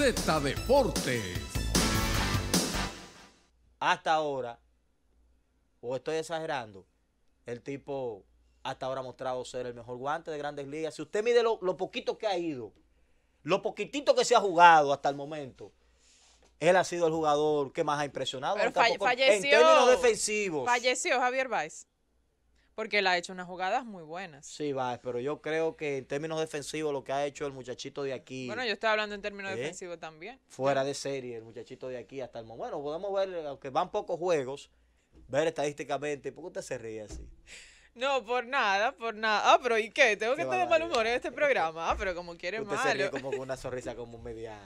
Z Deportes. Hasta ahora, o estoy exagerando, el tipo hasta ahora ha mostrado ser el mejor guante de grandes ligas. Si usted mide lo, poquito que ha ido, lo poquitito que se ha jugado hasta el momento, él ha sido el jugador que más ha impresionado. En términos defensivos. Falleció Javier Baez. Porque él ha hecho unas jugadas muy buenas. Sí, va, pero yo creo que en términos defensivos lo que ha hecho el muchachito de aquí. Bueno, yo estoy hablando en términos ¿Eh? defensivos también. Fuera de serie, el muchachito de aquí hasta el momento. Bueno, podemos ver, aunque van pocos juegos, ver estadísticamente. ¿Por qué usted se ríe así? No, por nada, por nada. Ah, pero ¿y qué? Tengo que estar de mal humor en este programa. Ah, pero como quiere mal malo. Usted se ríe como con una sonrisa como media...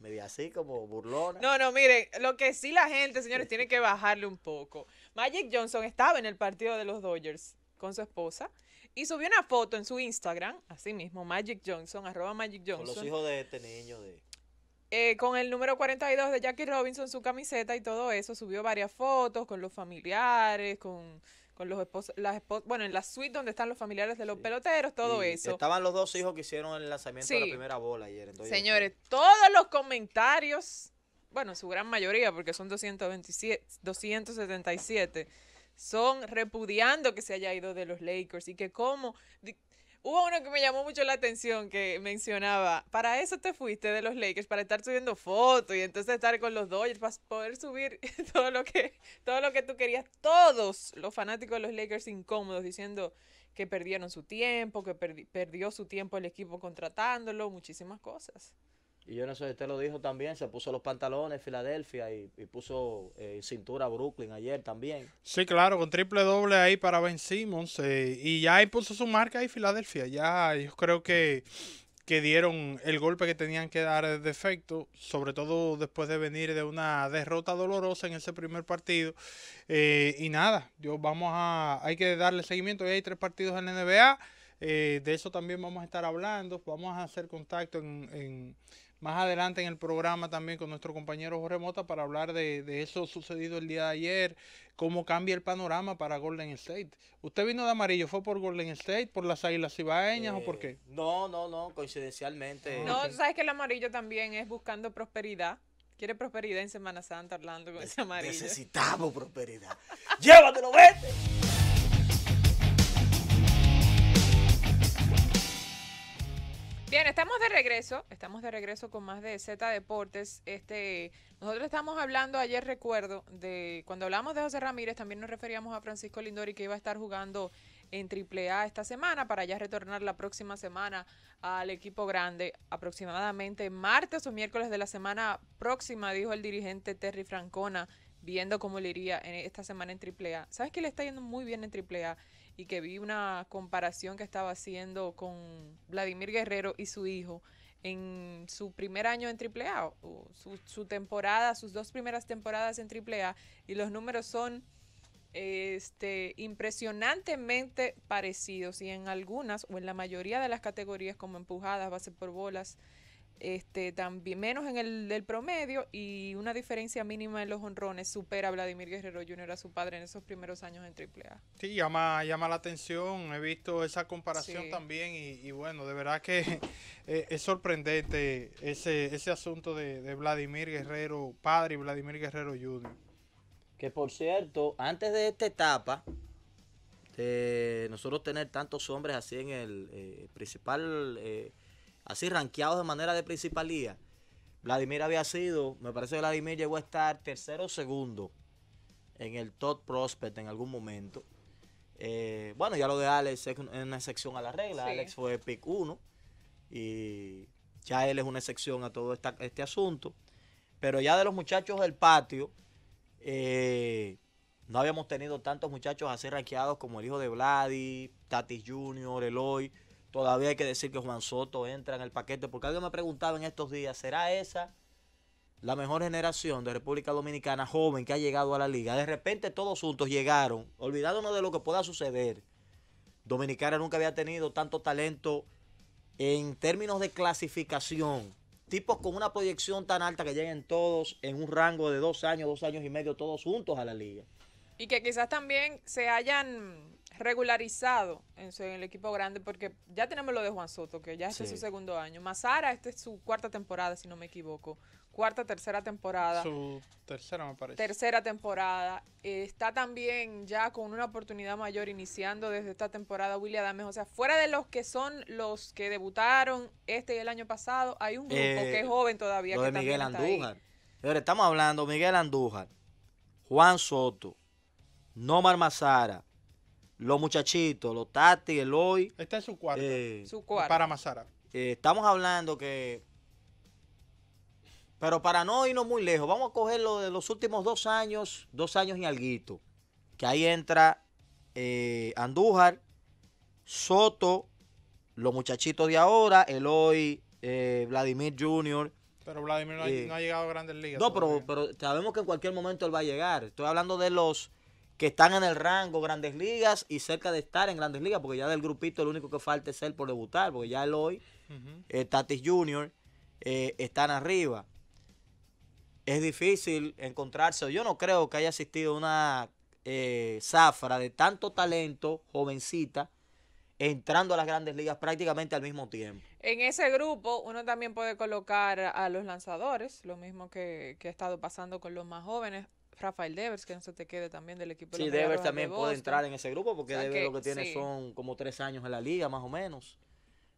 Media así como burlona. No, no, miren, lo que sí la gente, señores, tiene que bajarle un poco. Magic Johnson estaba en el partido de los Dodgers con su esposa y subió una foto en su Instagram, así mismo, Magic Johnson, arroba Magic Johnson. Con los hijos de este niño de... Eh, con el número 42 de Jackie Robinson, su camiseta y todo eso, subió varias fotos con los familiares, con con los bueno, en la suite donde están los familiares de los peloteros, todo eso. Estaban los dos hijos que hicieron el lanzamiento de la primera bola ayer. Señores, todos los comentarios, bueno, su gran mayoría, porque son 227, 277, son repudiando que se haya ido de los Lakers y que cómo, Hubo uno que me llamó mucho la atención que mencionaba, para eso te fuiste de los Lakers, para estar subiendo fotos y entonces estar con los Dodgers, para poder subir todo lo que, todo lo que tú querías. Todos los fanáticos de los Lakers incómodos diciendo que perdieron su tiempo, que perdió su tiempo el equipo contratándolo, muchísimas cosas. Y yo no sé, usted lo dijo también, se puso los pantalones Filadelfia y, puso eh, cintura Brooklyn ayer también. Sí, claro, con triple doble ahí para Ben Simmons. Eh, y ya impuso su marca ahí Filadelfia. Ya yo creo que, que dieron el golpe que tenían que dar de efecto sobre todo después de venir de una derrota dolorosa en ese primer partido. Eh, y nada, yo vamos a, hay que darle seguimiento. ya hay tres partidos en la NBA. de eso también vamos a estar hablando. Vamos a hacer contacto en más adelante en el programa también con nuestro compañero Jorge Mota para hablar de, eso sucedido el día de ayer, cómo cambia el panorama para Golden State. ¿Usted vino de amarillo? ¿Fue por Golden State, por las Islas Cibaeñas o por qué? Eh, no, no, no, coincidencialmente. No, sabes que el amarillo también es buscando prosperidad. Quiere prosperidad en Semana Santa, hablando con ese amarillo. Necesitamos prosperidad. ¡Llévatelo, vete! Bien, estamos de regreso, estamos de regreso con más de Z Deportes. Este, nosotros estamos hablando ayer, recuerdo, de cuando hablamos de José Ramírez, también nos referíamos a Francisco Lindori que iba a estar jugando en AAA esta semana para ya retornar la próxima semana al equipo grande, aproximadamente martes o miércoles de la semana próxima, dijo el dirigente Terry Francona, viendo cómo le iría en esta semana en AAA. ¿Sabes que le está yendo muy bien en AAA? y que vi una comparación que estaba haciendo con Vladimir Guerrero y su hijo en su primer año en AAA, o su, temporada, sus dos primeras temporadas en AAA, y los números son este, impresionantemente parecidos y en algunas o en la mayoría de las categorías como empujadas, base por bolas, este, también menos en el del promedio y una diferencia mínima en los honrones supera a Vladimir Guerrero Jr. a su padre en esos primeros años en AAA. Sí, llama, llama la atención, he visto esa comparación también y, bueno, de verdad que eh, es sorprendente ese, ese asunto de, Vladimir Guerrero padre y Vladimir Guerrero Jr. Que por cierto, antes de esta etapa, de nosotros tener tantos hombres así en el eh, principal... Eh, así ranqueados de manera de principalía. Vladimir había sido, me parece que Vladimir llegó a estar tercero o segundo en el top prospect en algún momento. Eh, bueno, ya lo de Alex es una excepción a la regla. Alex fue pick uno y ya él es una excepción a todo este asunto. Pero ya de los muchachos del patio, eh, no habíamos tenido tantos muchachos así ranqueados como el hijo de Vladi, Tatis Jr., Eloy. Todavía hay que decir que Juan Soto entra en el paquete, porque alguien me preguntaba en estos días, ¿será esa la mejor generación de República Dominicana joven que ha llegado a la liga? De repente todos juntos llegaron, olvidándonos de lo que pueda suceder. Dominicana nunca había tenido tanto talento en términos de clasificación. Tipos con una proyección tan alta que lleguen todos en un rango de dos años, dos años y medio, todos juntos a la liga. Y que quizás también se hayan regularizado en, el equipo grande, porque ya tenemos lo de Juan Soto, que ya este es su segundo año. Mazara, esta es su cuarta temporada, si no me equivoco. Cuarta, tercera temporada. Su tercera, me parece. Tercera temporada. está también ya con una oportunidad mayor iniciando desde esta temporada William Adames. O sea, fuera de los que son los que debutaron este y el año pasado, hay un grupo eh, que es joven todavía. Lo que de Miguel Andújar. Pero estamos hablando, Miguel Andújar, Juan Soto, Nomar Mazara, los muchachitos, los Tati, Eloy. está en su cuarto. Eh, su cuarto. Para Mazara. Eh, estamos hablando que. Pero para no irnos muy lejos, vamos a coger lo de los últimos dos años, dos años y alguito. Que ahí entra eh, Andújar, Soto, los muchachitos de ahora, Eloy, Vladimir Jr., pero Vladimir no, ha, no, ha llegado a grandes ligas. No, pero, pero, sabemos que en cualquier momento él va a llegar. Estoy hablando de los que están en el rango Grandes Ligas y cerca de estar en Grandes Ligas, porque ya del grupito el único que falta es él por debutar, porque ya el hoy, eh, Tatis Jr., eh, están arriba. Es difícil encontrarse. Yo no creo que haya existido una eh, zafra de tanto talento, jovencita, entrando a las grandes ligas prácticamente al mismo tiempo. En ese grupo uno también puede colocar a los lanzadores, lo mismo que, que, ha estado pasando con los más jóvenes. Rafael Devers, que no se te quede también del equipo sí, de Devers también puede entrar en ese grupo porque lo que tiene son como tres años en la liga, más o menos.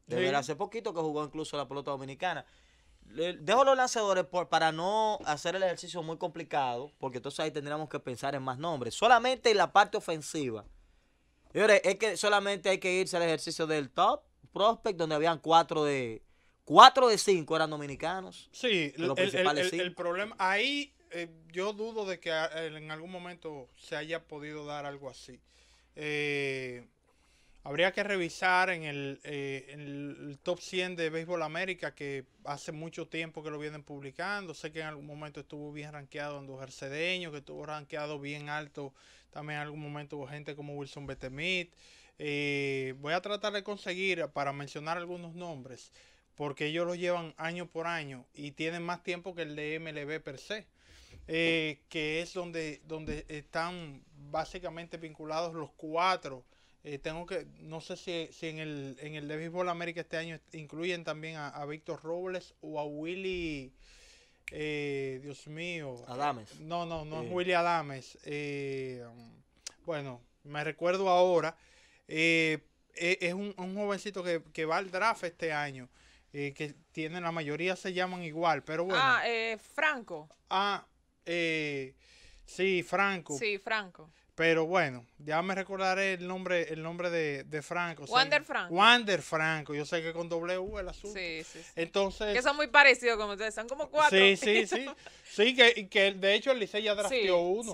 Devers hace poquito que jugó incluso la pelota dominicana. Dejo los lanzadores para no hacer el ejercicio muy complicado, porque entonces ahí tendríamos que pensar en más nombres. Solamente en la parte ofensiva. Señores, es que solamente hay que irse al ejercicio del top prospect, donde habían cuatro de, cuatro de cinco eran dominicanos. Sí, el, el, el, problema ahí eh, yo dudo de que en algún momento se haya podido dar algo así. Eh, habría que revisar en el, eh, top 100 de Béisbol América, que hace mucho tiempo que lo vienen publicando. Sé que en algún momento estuvo bien rankeado Andújar Cedeño, que estuvo rankeado bien alto también en algún momento hubo gente como Wilson Betemit. Eh, voy a tratar de conseguir para mencionar algunos nombres, porque ellos los llevan año por año y tienen más tiempo que el de MLB per se. Eh, que es donde, donde están básicamente vinculados los cuatro. Eh, tengo que, no sé si, en el, en el de Béisbol América este año incluyen también a, Víctor Robles o a Willy. Eh, Dios mío. Adames. No, no, no es Willy Adames. Um, bueno, me recuerdo ahora. E, es un, jovencito que, va al draft este año. que tienen la mayoría se llaman igual, pero bueno. Ah, Franco. Ah, eh, sí, Franco. Sí, Franco. Pero bueno, ya me recordaré el nombre, el nombre de, de Franco. Wander Franco. Wander Franco. Yo sé que con W el azul. Entonces. Que son muy parecidos como ustedes. Son como cuatro. Sí, sí, sí. sí, que, de hecho el Licey ya drafteó uno.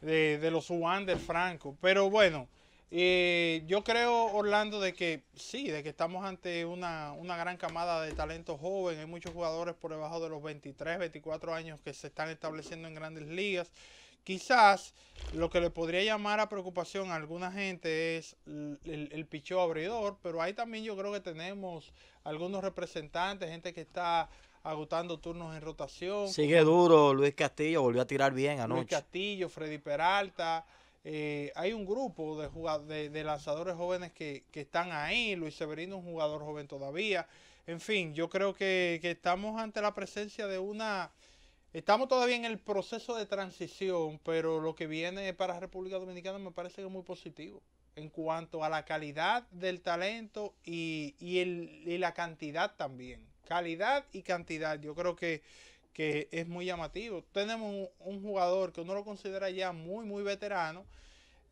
De, de los Wander Franco. Pero bueno. Y eh, yo creo, Orlando, de que sí, de que estamos ante una, una, gran camada de talento joven. Hay muchos jugadores por debajo de los 23, 24 años que se están estableciendo en grandes ligas. Quizás lo que le podría llamar a preocupación a alguna gente es el, el, abridor, pero ahí también yo creo que tenemos algunos representantes, gente que está agotando turnos en rotación. Sigue duro Luis Castillo, volvió a tirar bien anoche. Luis Castillo, Freddy Peralta. Eh, hay un grupo de, de lanzadores jóvenes que, están ahí. Luis Severino es un jugador joven todavía. En fin, yo creo que, estamos ante la presencia de una... Estamos todavía en el proceso de transición, pero lo que viene para República Dominicana me parece que es muy positivo en cuanto a la calidad del talento y, y la cantidad también. Calidad y cantidad. Yo creo que que es muy llamativo. Tenemos un, jugador que uno lo considera ya muy, muy veterano.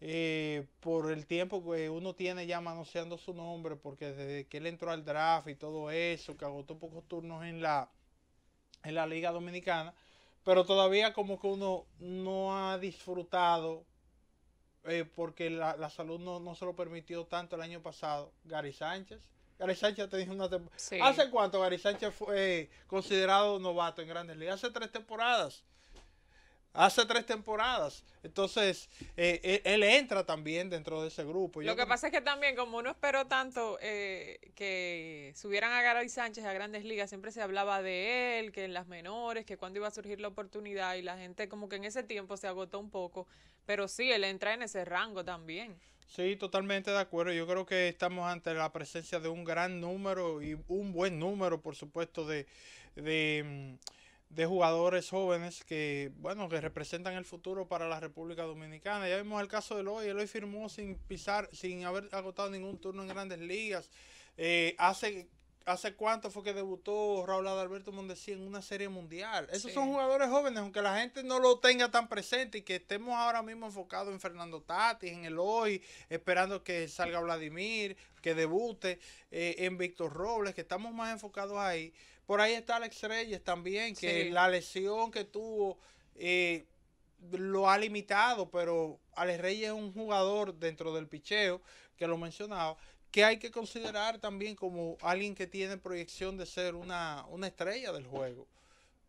Eh, por el tiempo que uno tiene ya manoseando su nombre, porque desde que él entró al draft y todo eso, que agotó pocos turnos en la, en la Liga Dominicana, pero todavía como que uno no ha disfrutado, eh, porque la, salud no, se lo permitió tanto el año pasado, Gary Sánchez. Gary Sánchez te dijo una temporada. ¿Hace cuánto Gary Sánchez fue eh, considerado novato en Grandes Ligas? Hace tres temporadas. Hace tres temporadas. Entonces, eh, eh, él entra también dentro de ese grupo. Lo que pasa es que también, como uno esperó tanto eh, que subieran a Gary Sánchez a grandes ligas, siempre se hablaba de él, que en las menores, que cuando iba a surgir la oportunidad y la gente como que en ese tiempo se agotó un poco. Pero sí, él entra en ese rango también. Sí, totalmente de acuerdo. Yo creo que estamos ante la presencia de un gran número y un buen número, por supuesto, de, de, mm, jugadores jóvenes que, bueno, que representan el futuro para la República Dominicana. Ya vimos el caso de Eloy. hoy firmó sin pisar, sin haber agotado ningún turno en grandes ligas. Eh, hace ¿Hace cuánto fue que debutó Raúl Adalberto Mondesi en una serie mundial? Esos son jugadores jóvenes, aunque la gente no lo tenga tan presente y que estemos ahora mismo enfocados en Fernando Tatis, en Eloy, esperando que salga Vladimir, que debute, eh, en Víctor Robles, que estamos más enfocados ahí. Por ahí está Alex Reyes también, que la lesión que tuvo eh, lo ha limitado, pero Alex Reyes es un jugador dentro del picheo, que lo mencionaba, que hay que considerar también como alguien que tiene proyección de ser una, estrella del juego.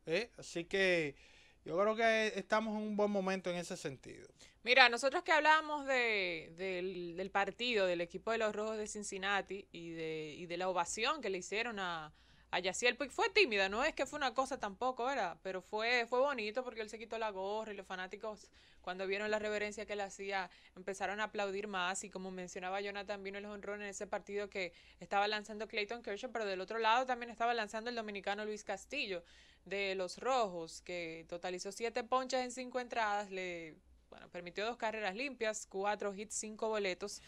¿Eh? Así que yo creo que estamos en un buen momento en ese sentido. Mira, nosotros que hablábamos del, partido, del equipo de los Rojos de Cincinnati y de, de la ovación que le hicieron a, a Yaciel pues fue tímida, no es que fue una cosa tampoco, ¿verdad? Pero fue, fue bonito porque él se quitó la gorra y los fanáticos cuando vieron la reverencia que le hacía, empezaron a aplaudir más y como mencionaba Jonathan, vino el honrón en ese partido que estaba lanzando Clayton Kershaw, pero del otro lado también estaba lanzando el dominicano Luis Castillo de los Rojos, que totalizó siete ponches en cinco entradas, le bueno, permitió dos carreras limpias, cuatro hits, cinco boletos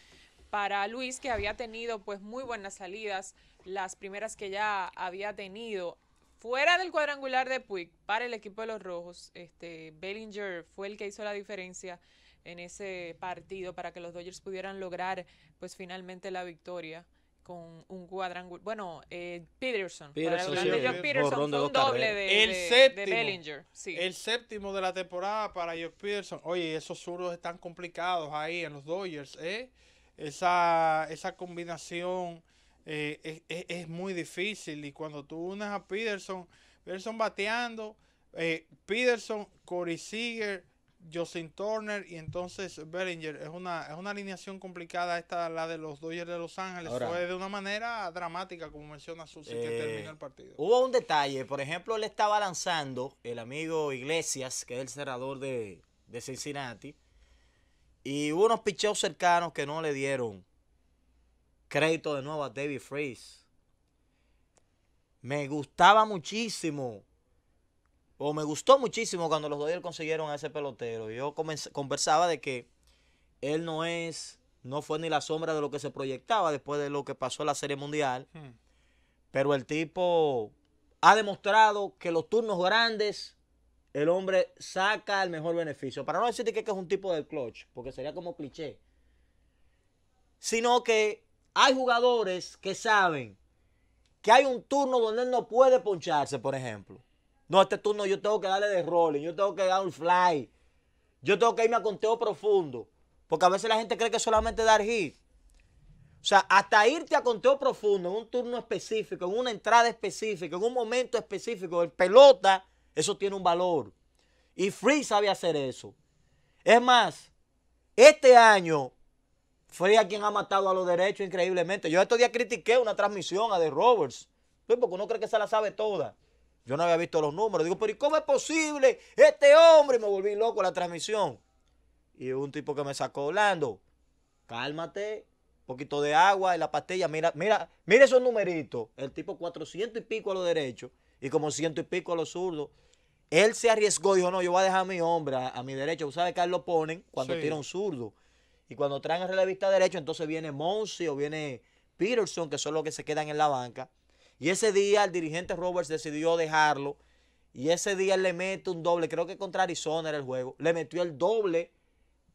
para Luis que había tenido pues muy buenas salidas, las primeras que ya había tenido Fuera del cuadrangular de Puig, para el equipo de los Rojos, este, Bellinger fue el que hizo la diferencia en ese partido para que los Dodgers pudieran lograr pues finalmente la victoria con un cuadrangular. Bueno, Peterson. Peterson, doble de, el séptimo, de Bellinger. Sí. El séptimo de la temporada para Josh Peterson. Oye, esos zurdos están complicados ahí en los Dodgers. ¿eh? Esa, esa combinación eh, es, muy difícil. Y cuando tú unes a Peterson, Peterson bateando, eh, Peterson, Corey Seager, Justin Turner y entonces Bellinger. Es una, es una alineación complicada esta, la de los Dodgers de Los Ángeles. Fue de una manera dramática, como menciona Susi, que eh, terminó el partido. Hubo un detalle, por ejemplo, él estaba lanzando, el amigo Iglesias, que es el cerrador de, de Cincinnati, y hubo unos picheos cercanos que no le dieron Crédito de nuevo a David Freeze. Me gustaba muchísimo. O me gustó muchísimo cuando los Dodgers consiguieron a ese pelotero. Yo conversaba de que él no es, no fue ni la sombra de lo que se proyectaba después de lo que pasó en la Serie Mundial. Hmm. Pero el tipo ha demostrado que los turnos grandes el hombre saca el mejor beneficio. Para no decir que es un tipo del clutch, porque sería como cliché. Sino que hay jugadores que saben que hay un turno donde él no puede poncharse, por ejemplo. No, este turno yo tengo que darle de rolling, yo tengo que dar un fly, yo tengo que irme a conteo profundo. Porque a veces la gente cree que solamente dar hit. O sea, hasta irte a conteo profundo en un turno específico, en una entrada específica, en un momento específico, el pelota, eso tiene un valor. Y Free sabe hacer eso. Es más, este año a quien ha matado a los derechos increíblemente. Yo estos días critiqué una transmisión a The Roberts, porque uno cree que se la sabe toda. Yo no había visto los números. Digo, pero ¿y cómo es posible este hombre? me volví loco la transmisión. Y un tipo que me sacó hablando, cálmate, poquito de agua en la pastilla, mira, mira, mira esos numeritos. El tipo 400 y pico a los derechos y como ciento y pico a los zurdos. Él se arriesgó, y dijo, no, yo voy a dejar a mi hombre, a, mi derecho. que él lo ponen cuando sí. tira un zurdo? Y cuando traen el relevista derecho, entonces viene Monsi o viene Peterson, que son los que se quedan en la banca. Y ese día el dirigente Roberts decidió dejarlo. Y ese día le mete un doble, creo que contra Arizona era el juego. Le metió el doble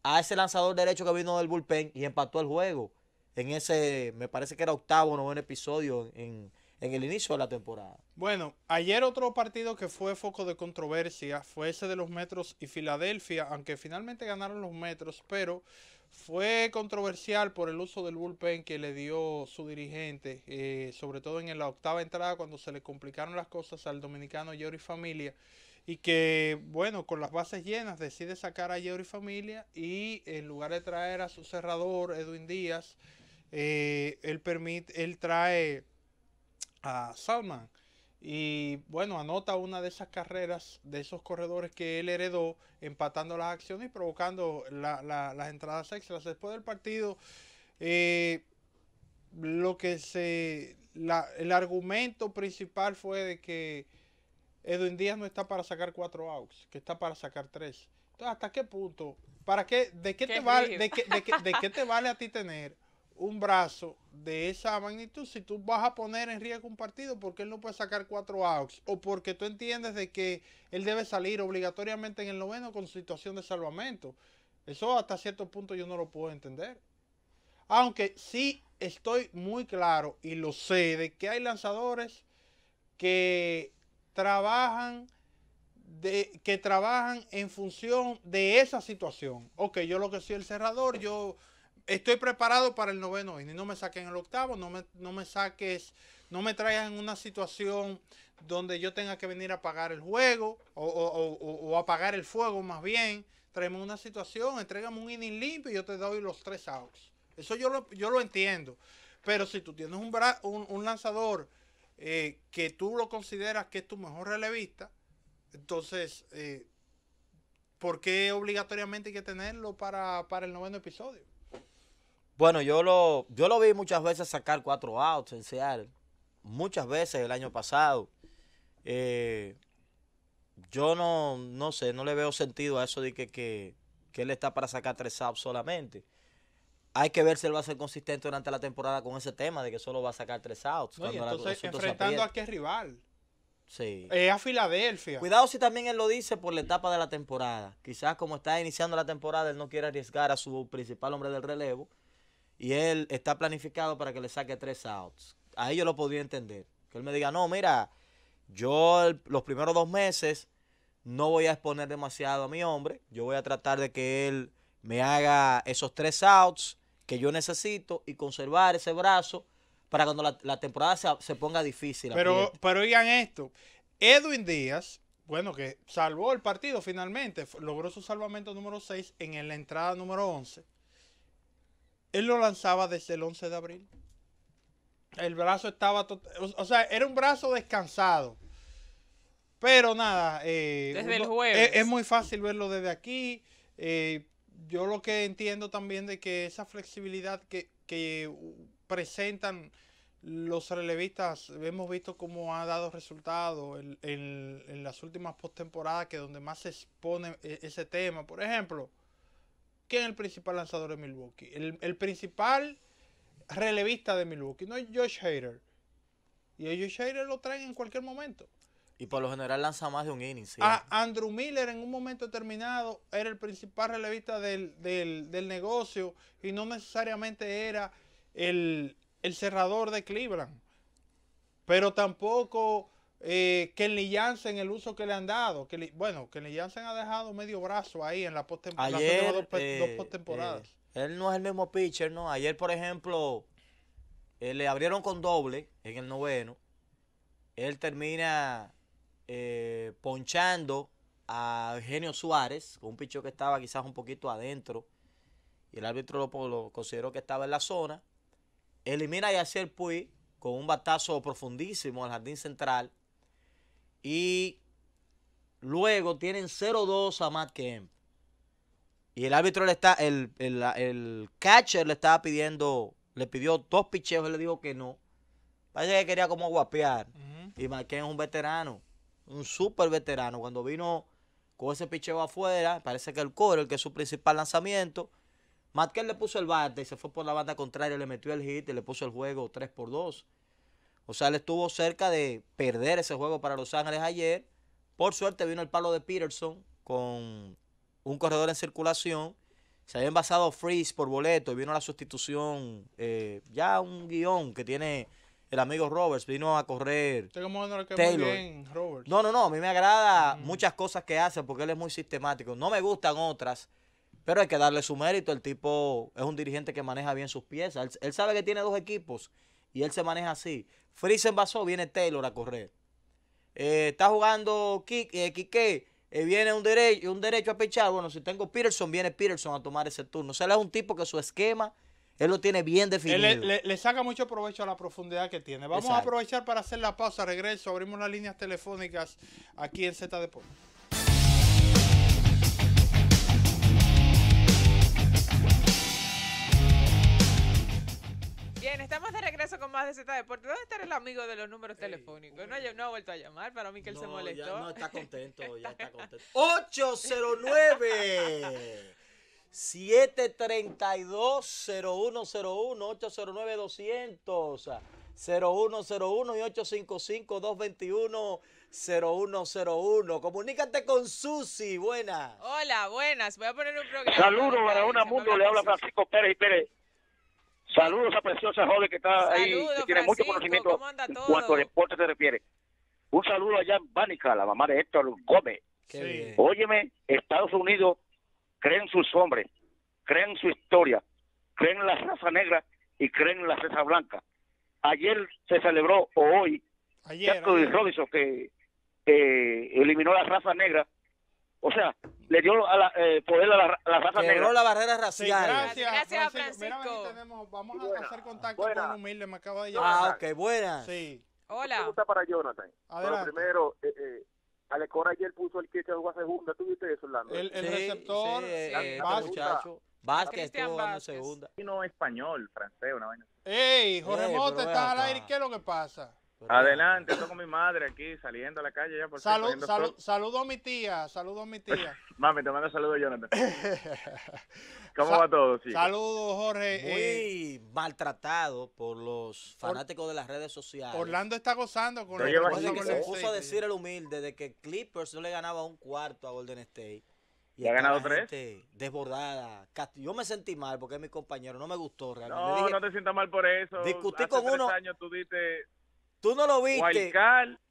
a ese lanzador derecho que vino del bullpen y empató el juego. En ese, me parece que era octavo o noveno episodio en, en el inicio de la temporada. Bueno, ayer otro partido que fue foco de controversia fue ese de los Metros y Filadelfia, aunque finalmente ganaron los Metros, pero fue controversial por el uso del bullpen que le dio su dirigente, eh, sobre todo en la octava entrada cuando se le complicaron las cosas al dominicano Yori Familia y que, bueno, con las bases llenas decide sacar a Yori Familia y en lugar de traer a su cerrador, Edwin Díaz, eh, él, permite, él trae a Salman. Y bueno, anota una de esas carreras, de esos corredores que él heredó, empatando las acciones y provocando las entradas extras. Después del partido, eh, lo que se. el argumento principal fue de que Edwin Díaz no está para sacar cuatro outs, que está para sacar tres. Entonces, ¿hasta qué punto? ¿Para qué? ¿De qué, te vale? de qué te vale a ti tener un brazo de esa magnitud, si tú vas a poner en riesgo un partido porque él no puede sacar cuatro outs o porque tú entiendes de que él debe salir obligatoriamente en el noveno con situación de salvamento. Eso hasta cierto punto yo no lo puedo entender. Aunque sí estoy muy claro y lo sé de que hay lanzadores que trabajan de, que trabajan en función de esa situación. Ok, yo lo que soy el cerrador, yo estoy preparado para el noveno inning. No me saques en el octavo, no me, no me saques, no me traigas en una situación donde yo tenga que venir a pagar el juego o, o, o, apagar el fuego más bien. Traeme una situación, entrégame un inning limpio y yo te doy los tres outs. Eso yo lo, yo lo entiendo. Pero si tú tienes un, un, lanzador eh, que tú lo consideras que es tu mejor relevista, entonces, eh, ¿por qué obligatoriamente hay que tenerlo para el noveno episodio? Bueno, yo lo, yo lo vi muchas veces sacar cuatro outs en Seattle. Muchas veces el año pasado. Eh, yo no, no sé, no le veo sentido a eso de que, que, él está para sacar tres outs solamente. Hay que ver si él va a ser consistente durante la temporada con ese tema de que solo va a sacar tres outs. entonces, enfrentando a qué rival. Sí. a Filadelfia. Cuidado si también él lo dice por la etapa de la temporada. Quizás como está iniciando la temporada, él no quiere arriesgar a su principal hombre del relevo y él está planificado para que le saque tres outs. Ahí yo lo podía entender. Que él me diga, no, mira, yo los primeros dos meses no voy a exponer demasiado a mi hombre. Yo voy a tratar de que él me haga esos tres outs que yo necesito y conservar ese brazo para cuando la, temporada se, ponga difícil. Pero, pero oigan esto, Edwin Díaz, bueno, que salvó el partido finalmente, logró su salvamento número 6 en la entrada número 11 él lo lanzaba desde el 11 de abril. El brazo estaba, o sea, era un brazo descansado. Pero nada, eh, desde el e-, Es, muy fácil verlo desde aquí. Eh, yo lo que entiendo también de que esa flexibilidad que, presentan los relevistas, hemos visto cómo ha dado resultado en, las últimas postemporadas, que donde más se expone e-, ese tema. Por ejemplo, ¿Quién es el principal lanzador de Milwaukee? El, principal relevista de Milwaukee, no es Josh Hader. Y a Josh Hader lo traen en cualquier momento. Y por lo general lanza más de un inning. ¿sí? A Andrew Miller en un momento determinado era el principal relevista del, del, negocio y no necesariamente era el, el cerrador de Cleveland. Pero tampoco eh, Kenley Jansen, el uso que le han dado. bueno, Kenley Jansen ha dejado medio brazo ahí en la postemporada. Dos, eh, dos eh, él no es el mismo pitcher, ¿no? Ayer, por ejemplo, eh, le abrieron con doble en el noveno. Él termina eh, ponchando a Eugenio Suárez, un picho que estaba quizás un poquito adentro. Y el árbitro lo, consideró que estaba en la zona. Elimina a Yacer Puy con un batazo profundísimo al jardín central y luego tienen 0-2 a Matt Kemp. Y el árbitro le está, el, catcher le estaba pidiendo, le pidió dos picheos y le dijo que no. Parece que quería como guapear. Y Matt Kemp es un veterano, un súper veterano. Cuando vino con ese picheo afuera, parece que el core, el que es su principal lanzamiento, Matt Kemp le puso el bate y se fue por la banda contraria, le metió el hit y le puso el juego 3 por 2. O sea, él estuvo cerca de perder ese juego para Los Ángeles ayer. Por suerte vino el palo de Peterson con un corredor en circulación. Se habían basado Freeze por boleto y vino la sustitución. Eh, ya un guión que tiene el amigo Roberts. Vino a correr. No muy Bien, Roberts. No, no, no. A mí me agrada muchas cosas que hace porque él es muy sistemático. No me gustan otras. Pero hay que darle su mérito. El tipo es un dirigente que maneja bien sus piezas. él sabe que tiene dos equipos y él se maneja así. Freezer envasó, viene Taylor a correr. Eh, está jugando Kike eh, Quique eh, viene un derecho, un derecho a pechar Bueno, si tengo Peterson, viene Peterson a tomar ese turno. O sea, es un tipo que su esquema, él lo tiene bien definido. le, saca mucho provecho a la profundidad que tiene. Vamos a aprovechar para hacer la pausa, regreso, abrimos las líneas telefónicas aquí en Z Deportes. Bien, estamos de regreso con más de Z Deporte. ¿Dónde está el amigo de los números eh, telefónicos? No, ha vuelto a llamar, para mí que él se molestó. Ya, no, está contento, ya está contento. 809 732 0101 809 200 0101 y 855 221 0101. Comunícate con Susi, buenas. Hola, buenas. Voy a poner un programa. Saludos para una mundo, le habla Francisco Pérez y Pérez. Saludos a preciosa joven que está ahí, que tiene mucho conocimiento en cuanto deporte se refiere. Un saludo allá en Bánica, la mamá de Héctor Gómez. Óyeme, Estados Unidos creen sus hombres, creen su historia, creen la raza negra y creen la raza blanca. Ayer se celebró, o hoy, ayer, Robinson que eliminó la raza negra. O sea, le dio a la, eh, poder a la, la raza la barrera racial. gracias, gracias, Francisco. tenemos, vamos a hacer contacto con un humilde, me acaba de ah, llamar. Ah, ok, buena. Sí. Hola. Pregunta para Jonathan. Pero primero, eh, eh, Alecora ayer puso el que jugó a Segunda, ¿tuviste eso, Orlando? El, receptor, sí, eh, este Vázquez. muchacho, Vázquez estuvo segunda. Y no español, francés, una vaina. ¡Ey, Jorge eh, Mota, estás al aire, ¿qué es lo que pasa? Adelante, estoy con mi madre aquí saliendo a la calle ya Saludo a mi tía, saludos a mi tía. Mami, te mando saludos, Jonathan. ¿Cómo va todo, Saludos, Jorge. Eh, Muy maltratado por los fanáticos de las redes sociales. Orlando está gozando con los pues a decir el humilde de que Clippers no le ganaba un cuarto a Golden State. Y ha ganado tres. Desbordada. Yo me sentí mal porque es mi compañero. No me gustó realmente. No, no te sientas mal por eso. Discutí con uno. años tú diste Tú no lo viste.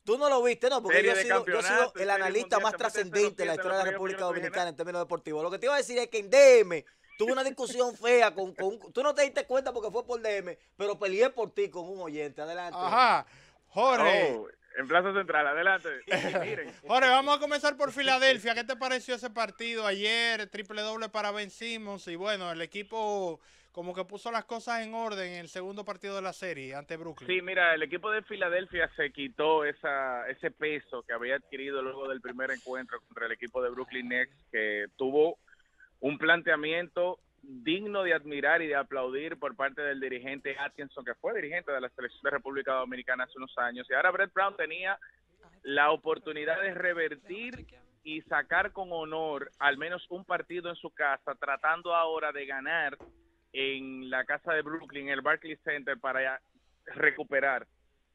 tú no lo viste, no, porque yo he sido, el analista más trascendente de la historia de la República Dominicana en términos deportivos. Lo que te iba a decir es que en DM tuve una discusión fea con, Tú no te diste cuenta porque fue por DM, pero peleé por ti con un oyente. Adelante. Ajá. Jorge. Oh, en Plaza Central, adelante. Miren. Jorge, vamos a comenzar por Filadelfia. ¿Qué te pareció ese partido ayer? Triple doble para Ben Y bueno, el equipo como que puso las cosas en orden en el segundo partido de la serie ante Brooklyn. Sí, mira, el equipo de Filadelfia se quitó esa, ese peso que había adquirido luego del primer encuentro contra el equipo de Brooklyn Nets, que tuvo un planteamiento digno de admirar y de aplaudir por parte del dirigente Atkinson, que fue dirigente de la selección de República Dominicana hace unos años. Y ahora Brett Brown tenía la oportunidad de revertir y sacar con honor al menos un partido en su casa, tratando ahora de ganar en la casa de Brooklyn, el Barclays Center, para recuperar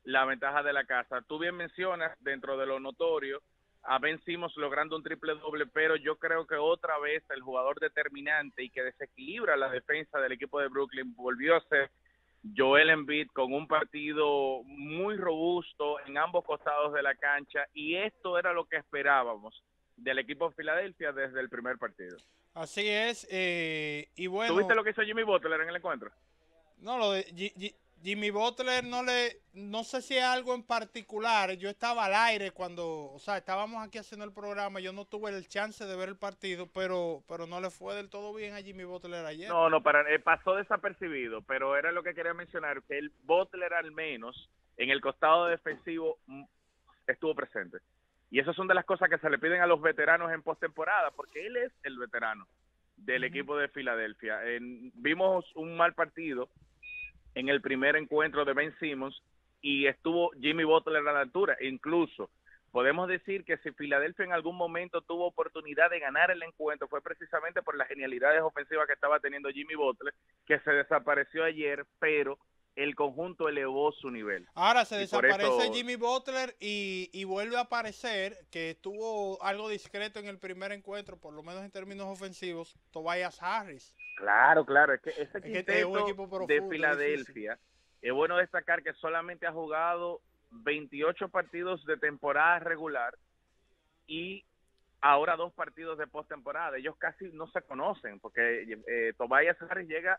la ventaja de la casa. Tú bien mencionas, dentro de lo notorio, a Ben Simmons logrando un triple doble, pero yo creo que otra vez el jugador determinante y que desequilibra la defensa del equipo de Brooklyn volvió a ser Joel Embiid con un partido muy robusto en ambos costados de la cancha y esto era lo que esperábamos del equipo de Filadelfia desde el primer partido. Así es, eh, y bueno... ¿Tuviste lo que hizo Jimmy Butler en el encuentro? No, lo de Jimmy Butler no le... No sé si es algo en particular, yo estaba al aire cuando... O sea, estábamos aquí haciendo el programa, yo no tuve el chance de ver el partido, pero, pero no le fue del todo bien a Jimmy Butler ayer. No, no, para, eh, pasó desapercibido, pero era lo que quería mencionar, que el Butler al menos en el costado defensivo mm, estuvo presente. Y esas son de las cosas que se le piden a los veteranos en postemporada, porque él es el veterano del equipo de Filadelfia. vimos un mal partido en el primer encuentro de Ben Simmons y estuvo Jimmy Butler a la altura. Incluso podemos decir que si Filadelfia en algún momento tuvo oportunidad de ganar el encuentro fue precisamente por las genialidades ofensivas que estaba teniendo Jimmy Butler, que se desapareció ayer, pero el conjunto elevó su nivel. Ahora se desaparece Jimmy Butler y, vuelve a aparecer, que estuvo algo discreto en el primer encuentro, por lo menos en términos ofensivos, Tobias Harris. Claro, claro, es que este es equipo de Filadelfia, es, bueno destacar que solamente ha jugado 28 partidos de temporada regular y ahora dos partidos de postemporada. Ellos casi no se conocen porque eh, Tobias Harris llega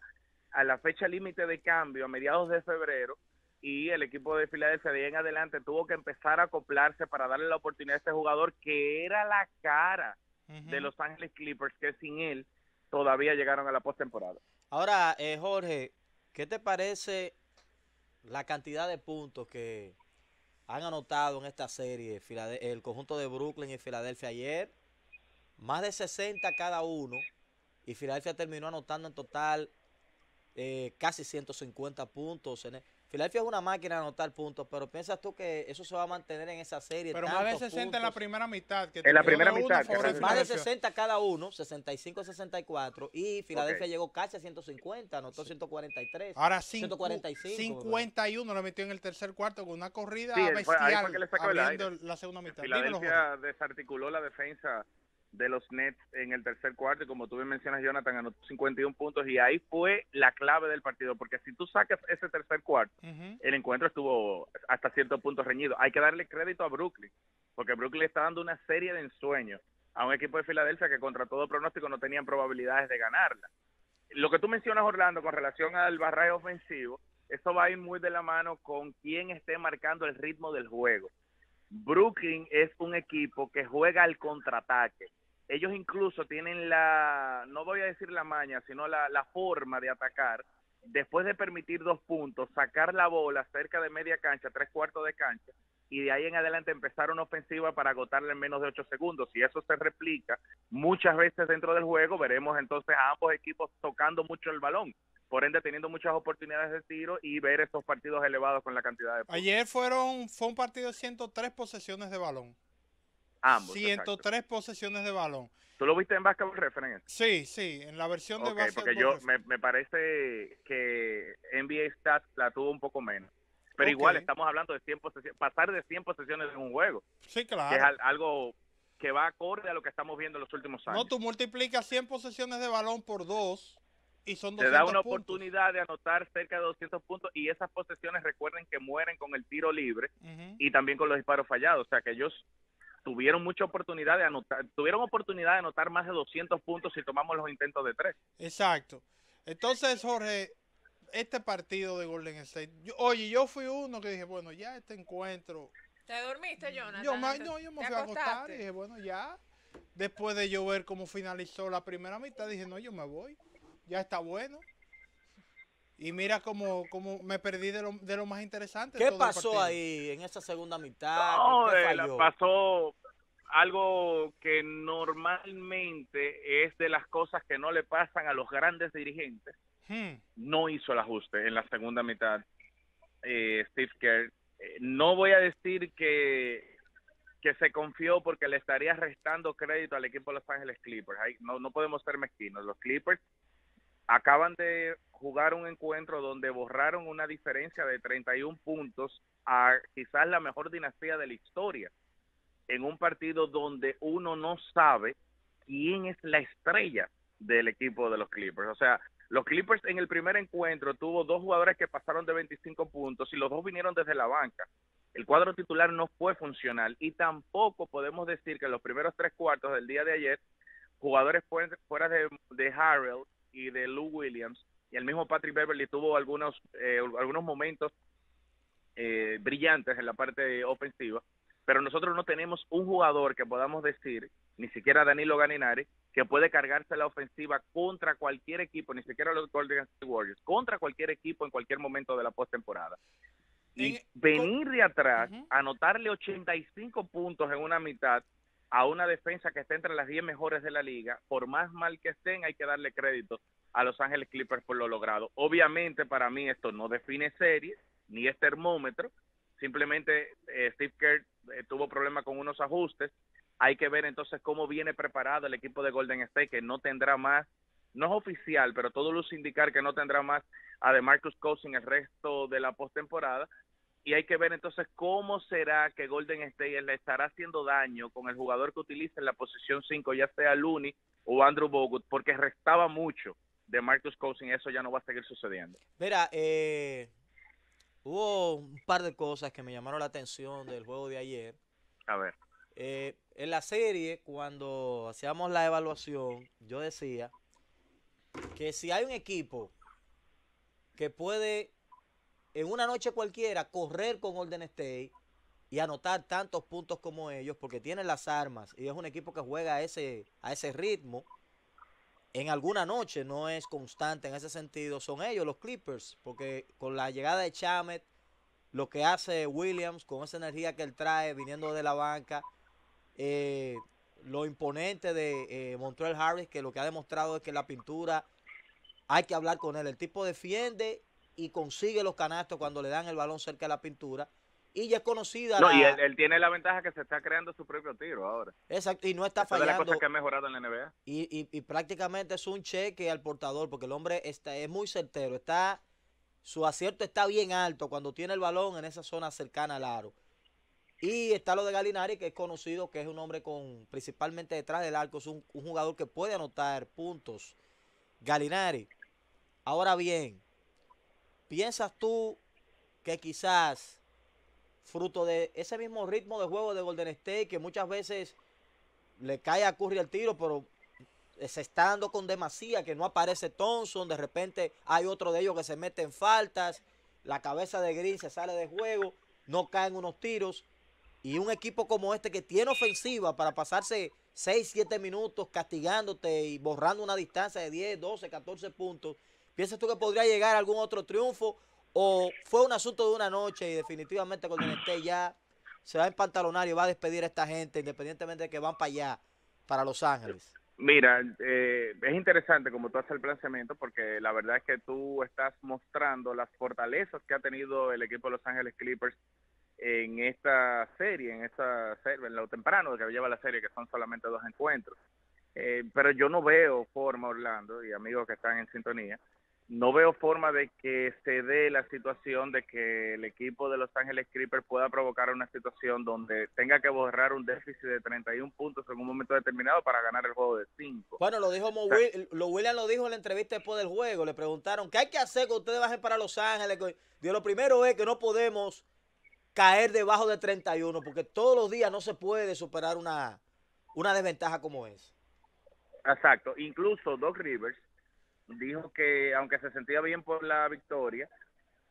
a la fecha límite de cambio a mediados de febrero y el equipo de Filadelfia de ahí en adelante tuvo que empezar a acoplarse para darle la oportunidad a este jugador que era la cara de Los Ángeles Clippers, que sin él todavía llegaron a la postemporada. Ahora, eh, Jorge, ¿qué te parece la cantidad de puntos que han anotado en esta serie el conjunto de Brooklyn y Filadelfia ayer? Más de 60 cada uno y Filadelfia terminó anotando en total eh, casi 150 puntos. En e-, Filadelfia es una máquina de anotar puntos, pero piensas tú que eso se va a mantener en esa serie. Pero más de 60 en la primera mitad. en la primera mitad. más de 60 cada uno, 65 64. Y Filadelfia llegó casi a 150, anotó 143. Ahora 145, 51 lo metió en el tercer cuarto con una corrida bestial. la segunda mitad. Filadelfia desarticuló la defensa de los Nets en el tercer cuarto y como tú bien mencionas Jonathan anotó 51 puntos y ahí fue la clave del partido porque si tú sacas ese tercer cuarto el encuentro estuvo hasta cierto punto reñido hay que darle crédito a Brooklyn porque Brooklyn está dando una serie de ensueños a un equipo de Filadelfia que contra todo pronóstico no tenían probabilidades de ganarla lo que tú mencionas Orlando con relación al barraje ofensivo eso va a ir muy de la mano con quien esté marcando el ritmo del juego Brooklyn es un equipo que juega al contraataque ellos incluso tienen la, no voy a decir la maña, sino la, forma de atacar, después de permitir dos puntos, sacar la bola cerca de media cancha, tres cuartos de cancha, y de ahí en adelante empezar una ofensiva para agotarle en menos de ocho segundos. Si eso se replica muchas veces dentro del juego, veremos entonces a ambos equipos tocando mucho el balón por ende teniendo muchas oportunidades de tiro y ver esos partidos elevados con la cantidad de... Ayer fueron, fue un partido de 103 posesiones de balón. Ambos. 103 posesiones de balón. ¿Tú lo viste en Basketball Reference? Sí, sí, en la versión de Basketball porque yo me, me, parece que NBA Stats la tuvo un poco menos. Pero igual estamos hablando de 100 posesiones, pasar de 100 posesiones en un juego. Sí, claro. Que es algo que va acorde a lo que estamos viendo en los últimos años. No, tú multiplicas 100 posesiones de balón por dos y son 200 Te da una oportunidad de anotar cerca de 200 puntos y esas posesiones recuerden que mueren con el tiro libre y también con los disparos fallados. O sea que ellos tuvieron mucha oportunidad de anotar, tuvieron oportunidad de anotar más de 200 puntos si tomamos los intentos de tres. Exacto. Entonces, Jorge, este partido de Golden State, oye, yo fui uno que dije, bueno, ya este encuentro. ¿Te dormiste, Jonathan? Yo, no, yo me fui a acostar y dije, bueno, ya. Después de yo ver cómo finalizó la primera mitad, dije, no, yo me voy. Ya está bueno. Y mira cómo, cómo me perdí de lo, de lo más interesante. ¿Qué pasó ahí en esa segunda mitad? No, eh, pasó algo que normalmente es de las cosas que no le pasan a los grandes dirigentes. Hmm. No hizo el ajuste en la segunda mitad. Eh, Steve Kerr, eh, no voy a decir que, que se confió porque le estaría restando crédito al equipo de Los Ángeles Clippers. no, no podemos ser mezquinos. Los Clippers acaban de jugar un encuentro donde borraron una diferencia de 31 puntos a quizás la mejor dinastía de la historia, en un partido donde uno no sabe quién es la estrella del equipo de los Clippers. O sea, los Clippers en el primer encuentro tuvo dos jugadores que pasaron de 25 puntos y los dos vinieron desde la banca. El cuadro titular no fue funcional y tampoco podemos decir que en los primeros tres cuartos del día de ayer, jugadores fuera de, de Harrell y de Lou Williams. Y el mismo Patrick Beverly tuvo algunos, eh, algunos momentos eh, brillantes en la parte ofensiva, pero nosotros no tenemos un jugador que podamos decir, ni siquiera Danilo Ganinari, que puede cargarse la ofensiva contra cualquier equipo, ni siquiera los Golden State Warriors, contra cualquier equipo en cualquier momento de la postemporada. Y venir de atrás, anotarle 85 puntos en una mitad, a una defensa que está entre las 10 mejores de la liga, por más mal que estén, hay que darle crédito a Los Ángeles Clippers por lo logrado. Obviamente para mí esto no define series, ni es termómetro, simplemente eh, Steve Kerr eh, tuvo problemas con unos ajustes, hay que ver entonces cómo viene preparado el equipo de Golden State, que no tendrá más, no es oficial, pero todo luz indicar que no tendrá más a DeMarcus Cousins el resto de la postemporada, y hay que ver entonces cómo será que Golden State le estará haciendo daño con el jugador que utiliza en la posición 5, ya sea Looney o Andrew Bogut, porque restaba mucho de Marcus Cousins, eso ya no va a seguir sucediendo. Mira, eh, hubo un par de cosas que me llamaron la atención del juego de ayer. A ver. Eh, en la serie, cuando hacíamos la evaluación, yo decía que si hay un equipo que puede en una noche cualquiera correr con Orden State y anotar tantos puntos como ellos porque tienen las armas y es un equipo que juega a ese, a ese ritmo. En alguna noche no es constante en ese sentido, son ellos los Clippers, porque con la llegada de Chamet, lo que hace Williams con esa energía que él trae viniendo de la banca, eh, lo imponente de eh, Montreal Harris, que lo que ha demostrado es que la pintura hay que hablar con él. El tipo defiende y consigue los canastos cuando le dan el balón cerca de la pintura. Y ya es conocida. No, y él, tiene la ventaja que se está creando su propio tiro ahora. Exacto, y no está fallando. que ha mejorado en la NBA. Y, y, prácticamente es un cheque al portador, porque el hombre está, es muy certero. está Su acierto está bien alto cuando tiene el balón en esa zona cercana al aro. Y está lo de Galinari, que es conocido, que es un hombre con principalmente detrás del arco, es un jugador que puede anotar puntos. Galinari. Ahora bien, ¿Piensas tú que quizás fruto de ese mismo ritmo de juego de Golden State que muchas veces le cae a Curry el tiro, pero se está dando con demasía, que no aparece Thompson, de repente hay otro de ellos que se mete en faltas, la cabeza de Green se sale de juego, no caen unos tiros, y un equipo como este que tiene ofensiva para pasarse 6, 7 minutos castigándote y borrando una distancia de 10, 12, 14 puntos, ¿Piensas tú que podría llegar algún otro triunfo? ¿O fue un asunto de una noche y definitivamente cuando esté ya se va a empantalonar y va a despedir a esta gente, independientemente de que van para allá, para Los Ángeles? Mira, eh, es interesante como tú haces el planteamiento porque la verdad es que tú estás mostrando las fortalezas que ha tenido el equipo de Los Ángeles Clippers en esta serie, en esta serie, en lo temprano que lleva la serie, que son solamente dos encuentros. Eh, pero yo no veo forma, Orlando, y amigos que están en sintonía, no veo forma de que se dé la situación de que el equipo de Los Ángeles Creepers pueda provocar una situación donde tenga que borrar un déficit de 31 puntos en un momento determinado para ganar el juego de 5. Bueno, lo dijo lo William lo dijo en la entrevista después del juego, le preguntaron, ¿qué hay que hacer que ustedes bajen para Los Ángeles? Dio lo primero es que no podemos caer debajo de 31 porque todos los días no se puede superar una, una desventaja como esa. Exacto, incluso Doc Rivers dijo que aunque se sentía bien por la victoria,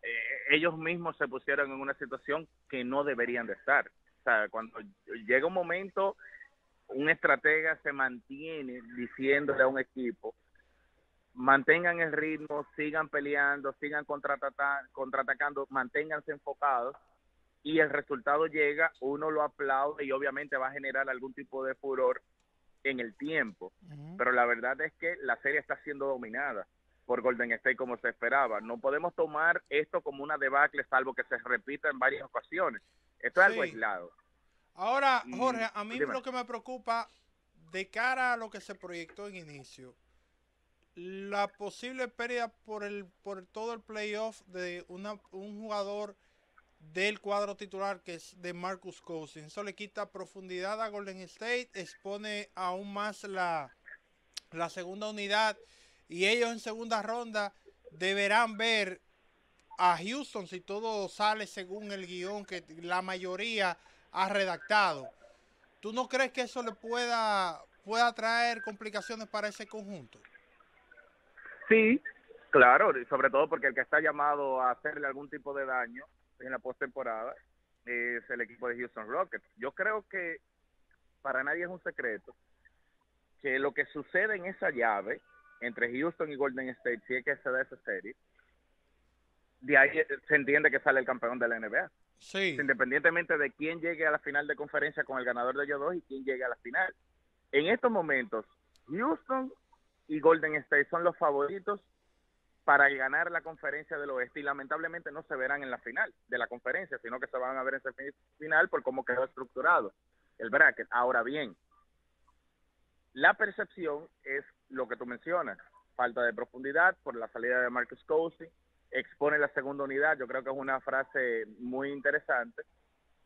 eh, ellos mismos se pusieron en una situación que no deberían de estar. O sea, cuando llega un momento, un estratega se mantiene diciéndole a un equipo, mantengan el ritmo, sigan peleando, sigan contraatacando, manténganse enfocados y el resultado llega, uno lo aplaude y obviamente va a generar algún tipo de furor, en el tiempo. Pero la verdad es que la serie está siendo dominada por Golden State como se esperaba. No podemos tomar esto como una debacle, salvo que se repita en varias ocasiones. Esto es algo aislado. Ahora, mm, Jorge, a mí lo que me preocupa de cara a lo que se proyectó en inicio, la posible pérdida por el por todo el playoff de un jugador del cuadro titular que es de Marcus Cousins. Eso le quita profundidad a Golden State, expone aún más la, la segunda unidad y ellos en segunda ronda deberán ver a Houston si todo sale según el guión que la mayoría ha redactado. ¿Tú no crees que eso le pueda, pueda traer complicaciones para ese conjunto? Sí, claro, sobre todo porque el que está llamado a hacerle algún tipo de daño en la postemporada es el equipo de Houston Rockets. Yo creo que para nadie es un secreto que lo que sucede en esa llave entre Houston y Golden State, si es que se da esa serie, de ahí se entiende que sale el campeón de la NBA. Independientemente de quién llegue a la final de conferencia con el ganador de ellos dos y quién llegue a la final. En estos momentos, Houston y Golden State son los favoritos para ganar la conferencia del oeste y lamentablemente no se verán en la final de la conferencia, sino que se van a ver en ese final por cómo quedó estructurado el bracket. Ahora bien, la percepción es lo que tú mencionas, falta de profundidad por la salida de Marcus Cousy, expone la segunda unidad, yo creo que es una frase muy interesante,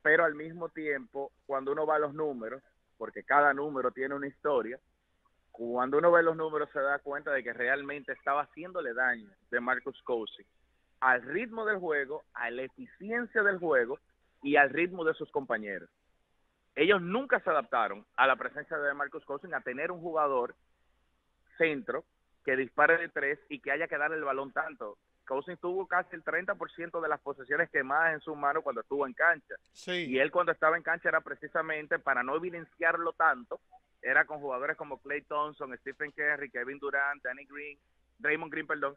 pero al mismo tiempo, cuando uno va a los números, porque cada número tiene una historia, cuando uno ve los números se da cuenta de que realmente estaba haciéndole daño de Marcus Cousins al ritmo del juego, a la eficiencia del juego y al ritmo de sus compañeros. Ellos nunca se adaptaron a la presencia de Marcus Cousins, a tener un jugador centro que dispare de tres y que haya que darle el balón tanto. Cousins tuvo casi el 30% de las posesiones quemadas en su mano cuando estuvo en cancha. Sí. Y él cuando estaba en cancha era precisamente para no evidenciarlo tanto, era con jugadores como Clay Thompson, Stephen Curry, Kevin Durant, Danny Green, Raymond Green, perdón,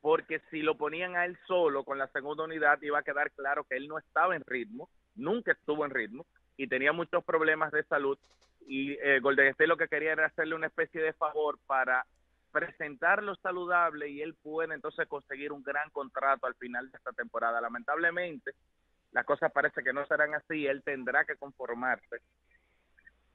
porque si lo ponían a él solo con la segunda unidad iba a quedar claro que él no estaba en ritmo, nunca estuvo en ritmo y tenía muchos problemas de salud y eh, Golden State lo que quería era hacerle una especie de favor para presentarlo saludable y él puede entonces conseguir un gran contrato al final de esta temporada. Lamentablemente, las cosas parece que no serán así, él tendrá que conformarse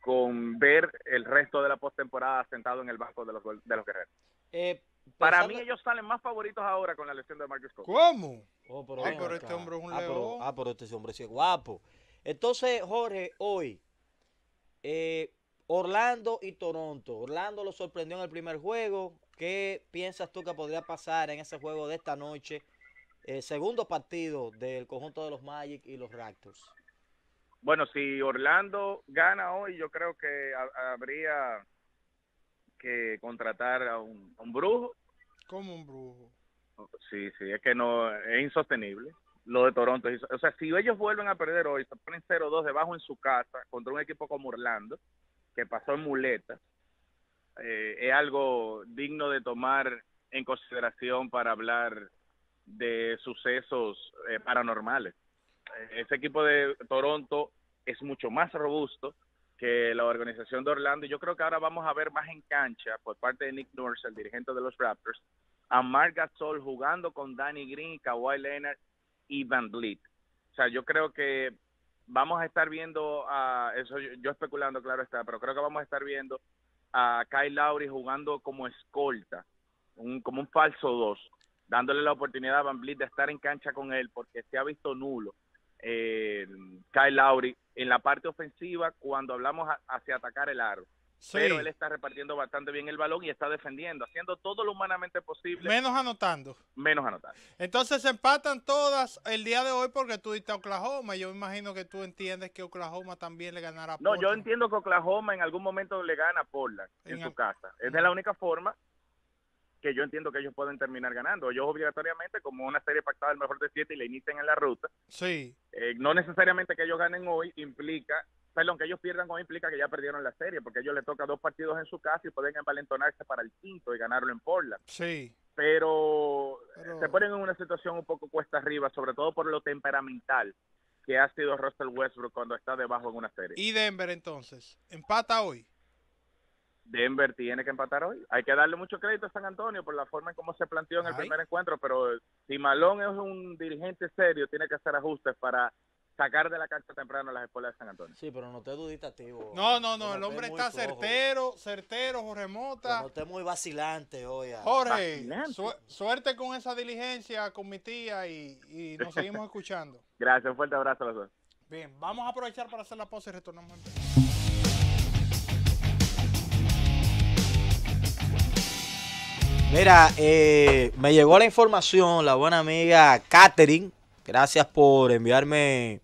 con ver el resto de la postemporada sentado en el banco de los, de los guerreros. Eh, Para mí, ellos salen más favoritos ahora con la lesión de Marcus Cox. ¿Cómo? Oh, pero, este hombre es un ah, ah, pero este hombre sí es guapo. Entonces, Jorge, hoy, eh, Orlando y Toronto. Orlando lo sorprendió en el primer juego. ¿Qué piensas tú que podría pasar en ese juego de esta noche? Eh, segundo partido del conjunto de los Magic y los Raptors. Bueno, si Orlando gana hoy, yo creo que habría que contratar a un, brujo. ¿Cómo un brujo? Sí, sí, es que no, es insostenible lo de Toronto. O sea, si ellos vuelven a perder hoy, se ponen 0-2 debajo en su casa contra un equipo como Orlando, que pasó en muletas, eh, es algo digno de tomar en consideración para hablar de sucesos eh, paranormales ese equipo de Toronto es mucho más robusto que la organización de Orlando. Y Yo creo que ahora vamos a ver más en cancha por parte de Nick Nurse, el dirigente de los Raptors, a Marc Gasol jugando con Danny Green, Kawhi Leonard y Van Vliet. O sea, yo creo que vamos a estar viendo a eso yo, especulando, claro está, pero creo que vamos a estar viendo a Kyle Lowry jugando como escolta, como un falso dos, dándole la oportunidad a Van Vliet de estar en cancha con él porque se ha visto nulo eh, Kyle Lowry en la parte ofensiva cuando hablamos hacia atacar el aro. Pero él está repartiendo bastante bien el balón y está defendiendo, haciendo todo lo humanamente posible. Menos anotando. Menos anotando. Entonces se empatan todas el día de hoy porque tú diste a Oklahoma. Yo imagino que tú entiendes que Oklahoma también le ganará a Portland. No, yo entiendo que Oklahoma en algún momento le gana a Portland en, en su casa. Esa es la única forma que yo entiendo que ellos pueden terminar ganando. Ellos obligatoriamente, como una serie pactada el mejor de siete y le inician en la ruta, sí. Eh, no necesariamente que ellos ganen hoy implica, perdón, que ellos pierdan hoy implica que ya perdieron la serie, porque a ellos les toca dos partidos en su casa y pueden envalentonarse para el quinto y ganarlo en Portland. Sí. Pero, se ponen en una situación un poco cuesta arriba, sobre todo por lo temperamental que ha sido Russell Westbrook cuando está debajo en una serie. ¿Y Denver entonces? ¿Empata hoy? Denver tiene que empatar hoy. Hay que darle mucho crédito a San Antonio por la forma en cómo se planteó en el primer encuentro, pero si Malón es un dirigente serio, tiene que hacer ajustes para sacar de la cancha temprano a las escuelas de San Antonio. Sí, pero no te duditativo. No, no, no, el hombre está certero, certero, Jorge Mota. No esté muy vacilante hoy. Jorge, suerte con esa diligencia con mi tía y, nos seguimos escuchando. Gracias, un fuerte abrazo a los dos. Bien, vamos a aprovechar para hacer la pausa y retornamos. En... Mira, eh, me llegó la información, la buena amiga Katherine. Gracias por enviarme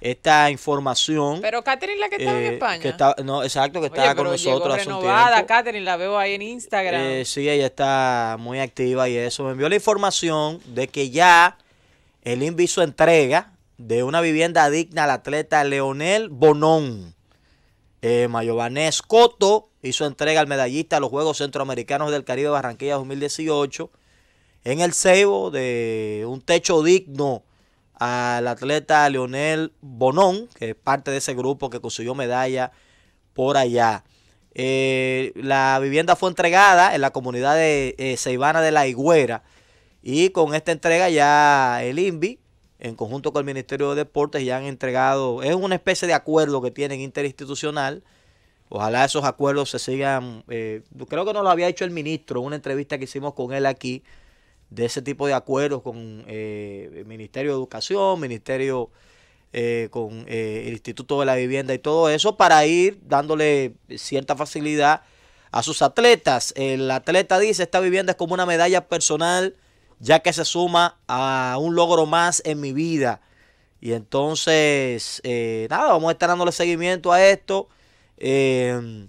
esta información. Pero Katherine la que estaba en eh, España. Que no, exacto, que estaba con nosotros hace un tiempo. Katherine, la veo ahí en Instagram. Eh, sí, ella está muy activa y eso. Me envió la información de que ya el inviso entrega de una vivienda digna al atleta Leonel Bonón. Eh, Coto hizo entrega al medallista a los Juegos Centroamericanos del Caribe Barranquilla 2018 en el cebo de un techo digno al atleta Leonel Bonón, que es parte de ese grupo que consiguió medalla por allá. Eh, la vivienda fue entregada en la comunidad de Seibana eh, Ceibana de la Higuera y con esta entrega ya el INVI en conjunto con el Ministerio de Deportes ya han entregado, es una especie de acuerdo que tienen interinstitucional. Ojalá esos acuerdos se sigan. Eh, creo que nos lo había hecho el ministro, en una entrevista que hicimos con él aquí, de ese tipo de acuerdos con eh, el Ministerio de Educación, Ministerio eh, con el Instituto de la Vivienda y todo eso, para ir dándole cierta facilidad a sus atletas. El atleta dice: Esta vivienda es como una medalla personal ya que se suma a un logro más en mi vida. Y entonces, eh, nada, vamos a estar dándole seguimiento a esto, em,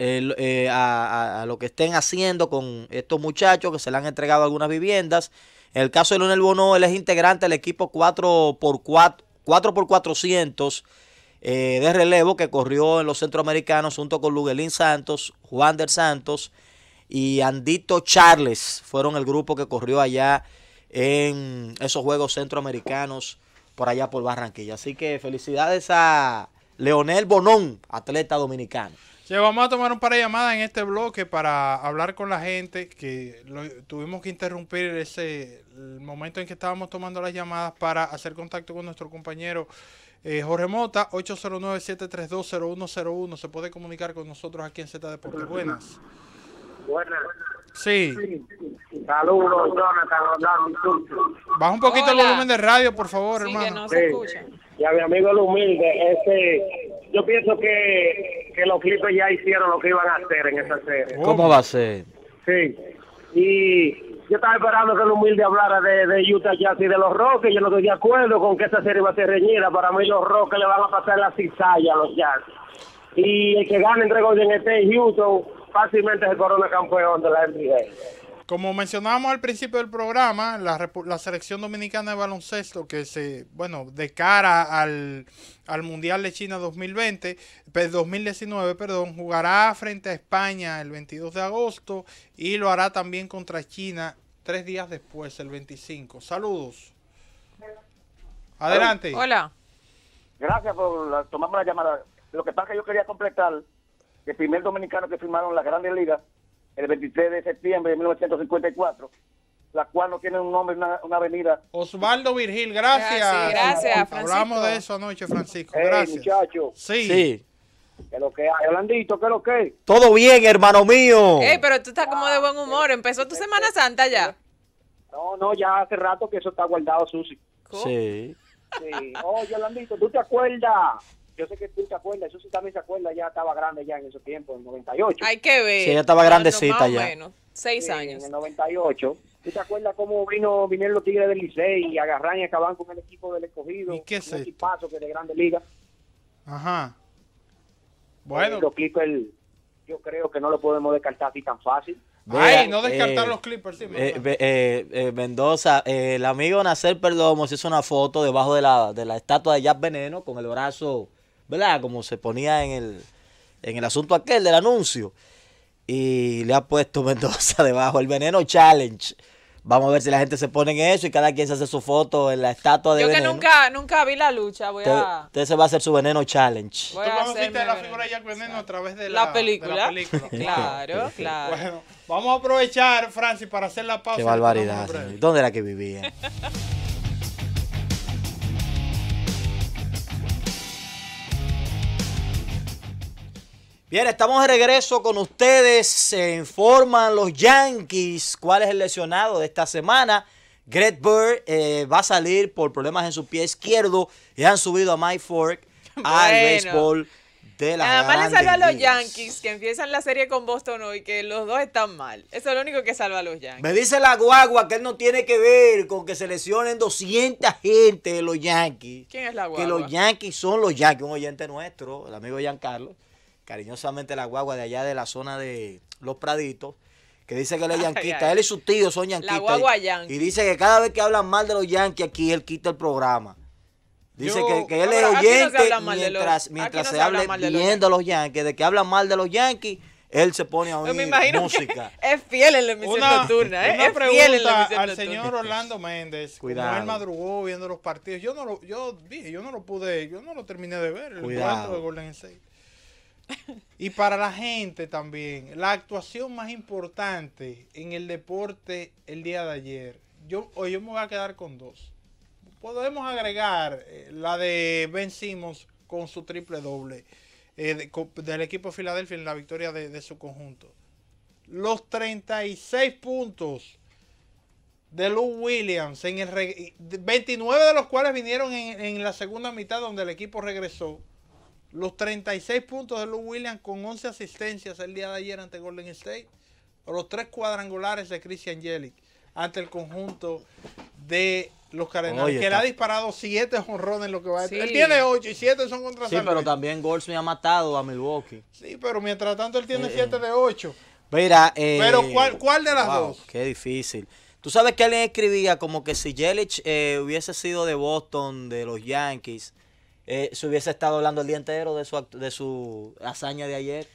eh, a, lo que estén haciendo con estos muchachos que se le han entregado algunas viviendas. En el caso de Lunel Bono, él es integrante del equipo 4 x 4x400 de relevo que corrió en los centroamericanos junto con Luguelín Santos, Juan del Santos y Andito Charles fueron el grupo que corrió allá en esos Juegos Centroamericanos por allá por Barranquilla. Así que felicidades a Leonel Bonón, atleta dominicano. Sí, vamos a tomar un par de llamadas en este bloque para hablar con la gente, que tuvimos que interrumpir ese momento en que estábamos tomando las llamadas para hacer contacto con nuestro compañero eh, Jorge Mota, 809-732-0101. Se puede comunicar con nosotros aquí en Z Deportes. Buenas. Sí. Saludos, Jonathan. Baja un poquito el volumen de radio, por favor, sí, hermano. Que no se Y a mi amigo el humilde, ese, yo pienso que, que los clipes ya hicieron lo que iban a hacer en esa serie. ¿Cómo va a ser? Sí. Y yo estaba esperando que el humilde hablara de, Utah Jazz y de los Rockets. Yo no estoy de acuerdo con que esa serie va a ser reñida. Para mí, los Rockets le van a pasar la cizalla a los Jazz. Y el que gane entre Golden State y Houston fácilmente el corona campeón de la NBA. Como mencionábamos al principio del programa, la, selección dominicana de baloncesto que se, bueno, de cara al, al Mundial de China 2020, 2019, perdón, jugará frente a España el 22 de agosto y lo hará también contra China tres días después, el 25. Saludos. Adelante. Hola. Gracias por tomarme la llamada. Lo que pasa que yo quería completar el primer dominicano que firmaron las grandes ligas el 23 de septiembre de 1954 la cual no tiene un nombre, una, avenida. Osvaldo Virgil, gracias. Gracias, gracias Francisco. Hablamos de eso anoche, Francisco. gracias. Sí. sí. ¿Qué lo que hay? Holandito, ¿qué es lo que Todo bien, hermano mío. Ey, pero tú estás como de buen humor. ¿Empezó tu Semana Santa ya? No, no, ya hace rato que eso está guardado, Susi. Sí. Sí. Oye, ¿tú te acuerdas yo sé que tú te acuerdas, eso sí también se acuerda, ya estaba grande ya en esos tiempos, en el 98. Hay que ver. Sí, ya estaba grandecita ya. Bueno, seis años. En el 98. ¿Tú te acuerdas cómo vino, vinieron los Tigres del Licey y agarran y acaban con el equipo del escogido? ¿Y qué es un equipazo que de Grande Liga. Ajá. Bueno. Los Clippers, yo creo que no lo podemos descartar así tan fácil. Ay, no descartar eh, los Clippers, sí. Eh, eh, eh Mendoza, el amigo Nacer Perdomo se hizo una foto debajo de la, de la estatua de Jack Veneno con el brazo ¿verdad? Como se ponía en el, en el asunto aquel del anuncio. Y le ha puesto Mendoza debajo el veneno challenge. Vamos a ver si la gente se pone en eso y cada quien se hace su foto en la estatua de Yo que nunca, nunca vi la lucha, voy se va a hacer su veneno challenge. conociste la figura de Jack Veneno a través de la, película? claro, claro. Bueno, vamos a aprovechar, Francis, para hacer la pausa. Qué barbaridad. ¿Dónde era que vivía? Bien, estamos de regreso con ustedes. Se informan los Yankees cuál es el lesionado de esta semana. Greg Bird eh, va a salir por problemas en su pie izquierdo y han subido a Mike Fork al béisbol de la Además le salva a los Yankees que empiezan la serie con Boston hoy, que los dos están mal. Eso es lo único que salva a los Yankees. Me dice la guagua que él no tiene que ver con que se lesionen 200 gente de los Yankees. ¿Quién es la guagua? Que los Yankees son los Yankees, un oyente nuestro, el amigo Giancarlo. Carlos cariñosamente la guagua de allá de la zona de Los Praditos, que dice que él es yanquista, él y sus tíos son yanquistas. Y dice que cada vez que hablan mal de los yanquis aquí, él quita el programa. Dice que, él es oyente mientras, se, hable viendo de los, yanquis, de que hablan mal de los yanquis él se pone a oír música. es fiel en la emisión nocturna. ¿eh? es fiel en la al señor Orlando Méndez. Cuidado. él madrugó viendo los partidos. Yo no lo, yo dije, yo no lo pude, yo no lo terminé de ver. El Cuidado. de Golden State. Y para la gente también, la actuación más importante en el deporte el día de ayer. Yo, hoy yo me voy a quedar con dos. Podemos agregar eh, la de Ben Simmons con su triple doble eh, del equipo de Filadelfia en la victoria de, su conjunto. Los 36 puntos de Lou Williams, en el 29 de los cuales vinieron en, la segunda mitad donde el equipo regresó. Los 36 puntos de Lou Williams con 11 asistencias el día de ayer ante Golden State. o Los tres cuadrangulares de Christian Yelich ante el conjunto de los Cardenales. que le ha disparado 7 honrones lo que va a Él tiene 8 y 7 son contra Sí, pero también Goldsmith ha matado a Milwaukee. Sí, pero mientras tanto él tiene 7 eh, eh. de 8. Mira, eh, pero ¿cuál, ¿cuál de las dos? Qué difícil. Tú sabes que alguien escribía como que si Yelich hubiese sido de Boston, de los Yankees, eh, se hubiese estado hablando el día entero de su, de su hazaña de ayer.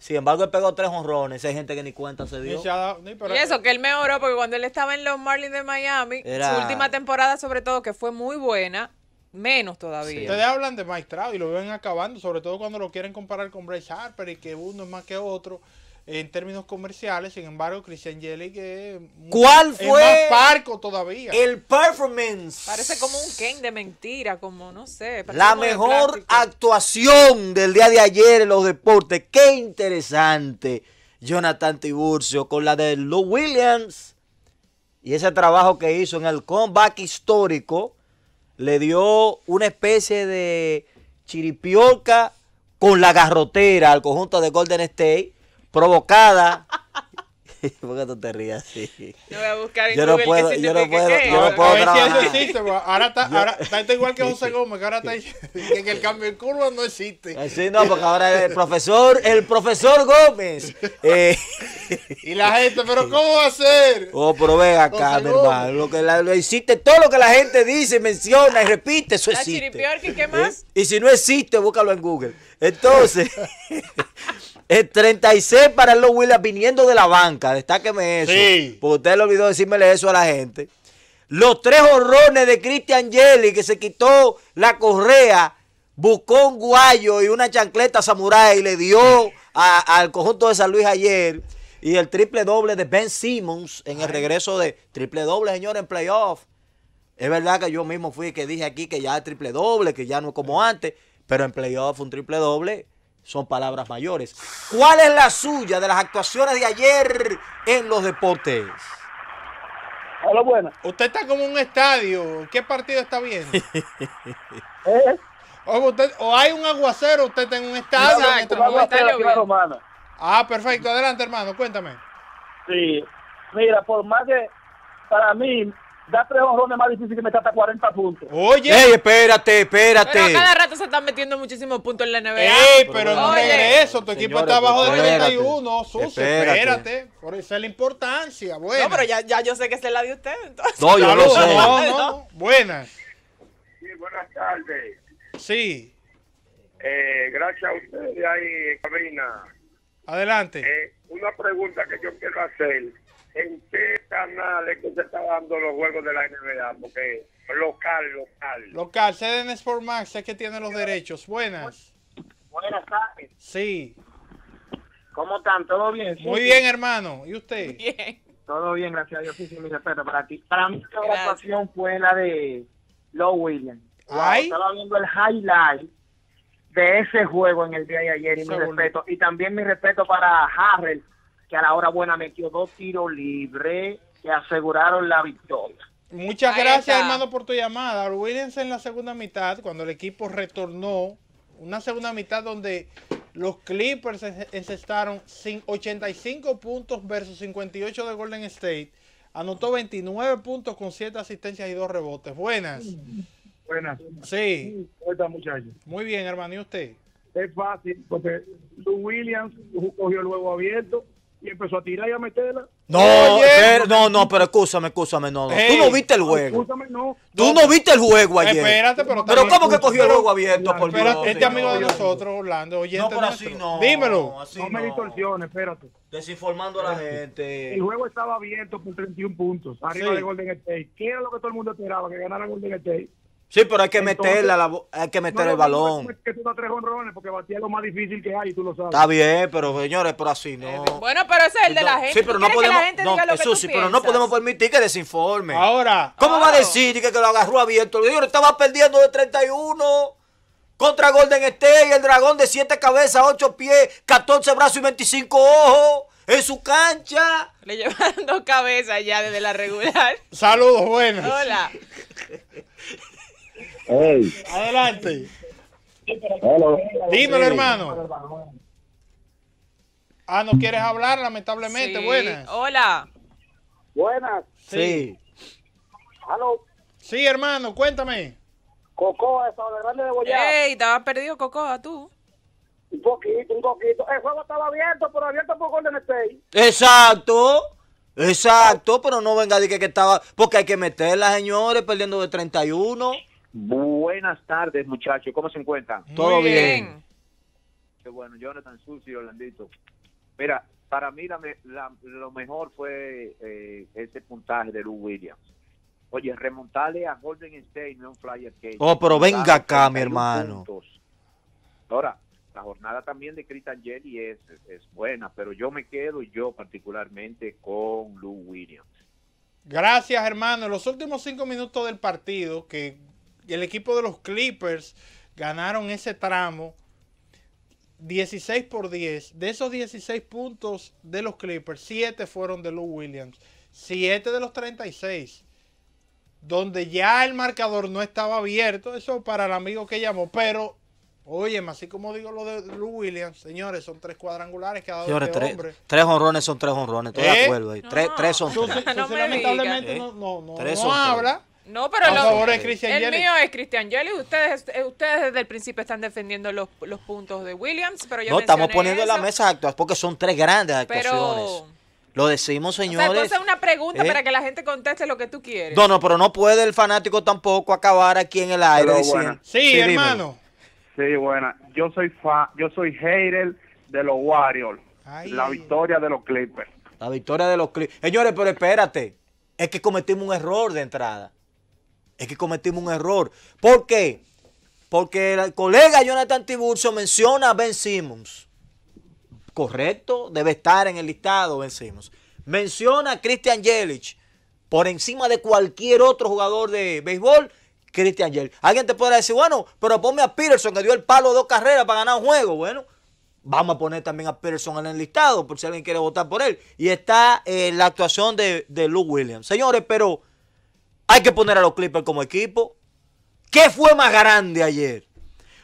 Sin embargo, él pegó tres honrones. Hay gente que ni cuenta se dio. Y eso, que él mejoró, porque cuando él estaba en los Marlins de Miami, su última temporada, sobre todo, que fue muy buena, menos todavía. Ustedes hablan de maestrado y lo ven acabando, sobre todo cuando lo quieren comparar con Bryce Harper y que uno es más que otro en términos comerciales. Sin embargo, Christian Jelly Es más parco todavía. El performance. Parece como un Ken de mentira, como no sé. La mejor actuación del día de ayer en los deportes. Qué interesante. Jonathan Tiburcio con la de Lou Williams. Y ese trabajo que hizo en el comeback histórico le dio una especie de chiripioca con la garrotera al conjunto de Golden State provocada. ¿Por qué tú te rías así? Yo voy a buscar yo no puedo, yo no puedo, yo no puedo trabajar. ahora está, ahora está igual que José Gómez, que ahora está en el cambio de curva no existe. Eh, sí, no, porque ahora el profesor, el profesor Gómez. Eh, y la gente, pero ¿cómo va a ser? Oh, pero ven acá, mi hermano, lo que la, existe, todo lo que la gente dice, menciona y repite, eso existe. Eh, y si no existe, búscalo en Google. Entonces, el 36 para los Williams viniendo de la banca. Destáqueme eso. Porque usted le olvidó decírmele eso a la gente. Los tres horrones de Christian Jelly que se quitó la correa, buscó un guayo y una chancleta samurái y le dio al conjunto de San Luis ayer. Y el triple doble de Ben Simmons en el regreso de triple doble, señor, en playoff. Es verdad que yo mismo fui que dije aquí que ya es triple doble, que ya no es como antes, pero en playoff un triple doble son palabras mayores. ¿Cuál es la suya de las actuaciones de ayer en los deportes? Hola, buenas. Usted está como un estadio. ¿Qué partido está viendo? ¿Eh? O, hay un aguacero, usted está en un estadio. ah, perfecto. Adelante, hermano. Cuéntame. Sí. Mira, por más que para mí da tres honrones más difícil que meter hasta 40 puntos. Oye. espérate, espérate. cada rato se están metiendo muchísimos puntos en la NBA. Ey, pero no es eso. Tu equipo está abajo de 31. Sucio, espérate. Por eso es la importancia. Bueno. No, pero ya, ya yo sé que es la de usted. Entonces. No, yo lo sé. Buenas. Sí, buenas tardes. Sí. Eh, gracias a ustedes ahí, Cabina. Adelante. Eh, una pregunta que yo quiero hacer en qué es que se están dando los juegos de la NBA, porque local, local. Local, CDN Sport Max es que tiene los derechos. Buenas. Buenas tardes. Sí. ¿Cómo están? ¿Todo bien? Muy bien, hermano. ¿Y usted? Bien. Todo bien, gracias a Dios. Sí, sí, mi respeto para ti. Para mí, la fue la de Low Williams. estaba viendo el highlight de ese juego en el día de ayer y mi respeto. Y también mi respeto para Harrell que a la hora buena metió dos tiros libres que aseguraron la victoria. Muchas gracias, hermano, por tu llamada. Williams en la segunda mitad, cuando el equipo retornó, una segunda mitad donde los Clippers encestaron 85 puntos versus 58 de Golden State. Anotó 29 puntos con 7 asistencias y 2 rebotes. Buenas. Buenas. Sí. ¿Cómo está, muchachos? Muy bien, hermano. ¿Y usted? Es fácil, porque Lu Williams cogió el huevo abierto y empezó a tirar y a meterla. No, eh, no, no, pero escúchame, escúchame, no, Tú no viste el juego. Escúchame, no. Tú no viste el juego ayer. Espérate, pero Pero ¿cómo que cogió el juego abierto, por Este amigo de nosotros, Orlando, oyente No, así no. Dímelo. No, me distorsiones, espérate. Desinformando a la gente. El juego estaba abierto por 31 puntos, arriba de Golden State. ¿Qué era lo que todo el mundo esperaba? Que ganara Golden State. Sí, pero hay que meterla, hay que meter el balón. es que tú tres honrones porque lo más difícil que hay, tú lo sabes. Está bien, pero señores, pero así no. Bueno, pero ese es el de la gente. Sí, pero no podemos. permitir que desinforme. Ahora. ¿Cómo va a decir que, que lo agarró abierto? Yo estaba perdiendo de 31 contra Golden State, y el dragón de 7 cabezas, 8 pies, 14 brazos y 25 ojos en su cancha. Le llevan dos cabezas ya desde la regular. Saludos, buenas. Hola. Adelante. Dímelo, hermano. Ah, no quieres hablar, lamentablemente. Sí. Buenas. Hola. Buenas. Sí. Sí, hermano, cuéntame. Cocoa, estaba grande de perdido, Cocoa, tú. Un poquito, un poquito. El juego estaba abierto, pero abierto por Exacto. Exacto, pero no venga a decir que, que estaba. Porque hay que meterla, señores, perdiendo de 31. Buenas tardes, muchachos. ¿Cómo se encuentran? Todo bien. Qué bueno, Jonathan sucio, Orlandito. Mira, para mí lo mejor fue eh, ese puntaje de Lou Williams. Oye, remontarle a Golden State no un flyer que... Oh, pero venga acá, mi hermano. Ahora, la jornada también de Chris Angeli es, es buena, pero yo me quedo yo particularmente con Lou Williams. Gracias, hermano. En los últimos cinco minutos del partido, que el equipo de los Clippers ganaron ese tramo 16 por 10. De esos 16 puntos de los Clippers, 7 fueron de Lou Williams. 7 de los 36. Donde ya el marcador no estaba abierto. Eso para el amigo que llamó. Pero, oye, así como digo lo de Lou Williams, señores, son tres cuadrangulares que ha dado tres, Tres honrones son tres honrones. Estoy de ¿Eh? acuerdo ahí. Tres, tres, son tres. no, habla. No, pero lo, el mío es Cristian Jelly. Ustedes, eh, ustedes desde el principio están defendiendo los, puntos de Williams, pero yo No, estamos poniendo la mesa actuaciones porque son tres grandes actuaciones. Lo decimos, señores. O una pregunta ¿Eh? para que la gente conteste lo que tú quieres. No, no, pero no puede el fanático tampoco acabar aquí en el aire Sí, hermano. Sí, buena. Yo soy fa, yo soy hater de los Warriors. La victoria de los Clippers. La victoria de los Clippers. Señores, pero espérate. Es que cometimos un error de entrada. Es que cometimos un error. ¿Por qué? Porque el colega Jonathan Tiburcio menciona a Ben Simmons. Correcto, debe estar en el listado Ben Simmons. Menciona a Christian Yelich por encima de cualquier otro jugador de béisbol. Christian Yelich. Alguien te podrá decir, bueno, pero ponme a Peterson que dio el palo dos carreras para ganar un juego. Bueno, Vamos a poner también a Peterson en el listado por si alguien quiere votar por él. Y está eh, la actuación de, de Luke Williams. Señores, pero hay que poner a los Clippers como equipo. ¿Qué fue más grande ayer?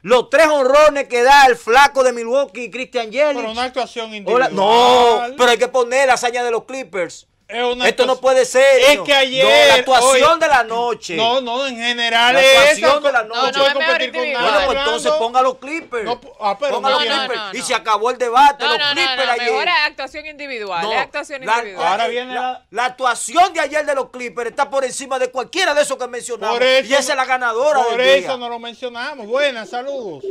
Los tres honrones que da el flaco de Milwaukee y Christian Yelich. Pero una actuación individual. No, pero hay que poner la hazaña de los Clippers esto no puede ser. Es que ayer. la actuación de la noche. No, no, en general la actuación de la noche. No, competir con Bueno, pues entonces ponga los clippers. Ah, ponga los clippers. Y se acabó el debate. los clippers ayer. ahora es actuación individual. actuación la, individual. Ahora viene la, la, actuación de ayer de los clippers está por encima de cualquiera de esos que mencionamos. y esa es la ganadora. Por eso no lo mencionamos. Buenas, saludos.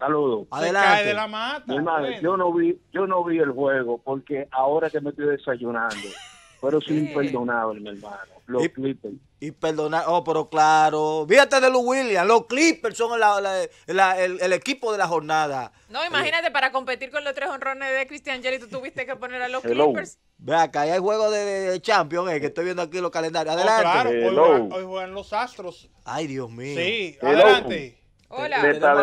Saludos. Adelante. cae de la mata. yo no vi, yo no vi el juego porque ahora que me estoy desayunando. Pero soy imperdonable, mi hermano. Los Clippers. oh, pero claro. Fíjate de los Williams. Los Clippers son el, equipo de la jornada. No, imagínate, para competir con los tres honrones de Cristian Jelly, tú tuviste que poner a los Clippers. Ve acá, hay juego de, Champions, eh, que estoy viendo aquí los calendarios. Oh, adelante. claro, hoy juegan, los Astros. Ay, Dios mío. Sí, adelante. Hola. Zeta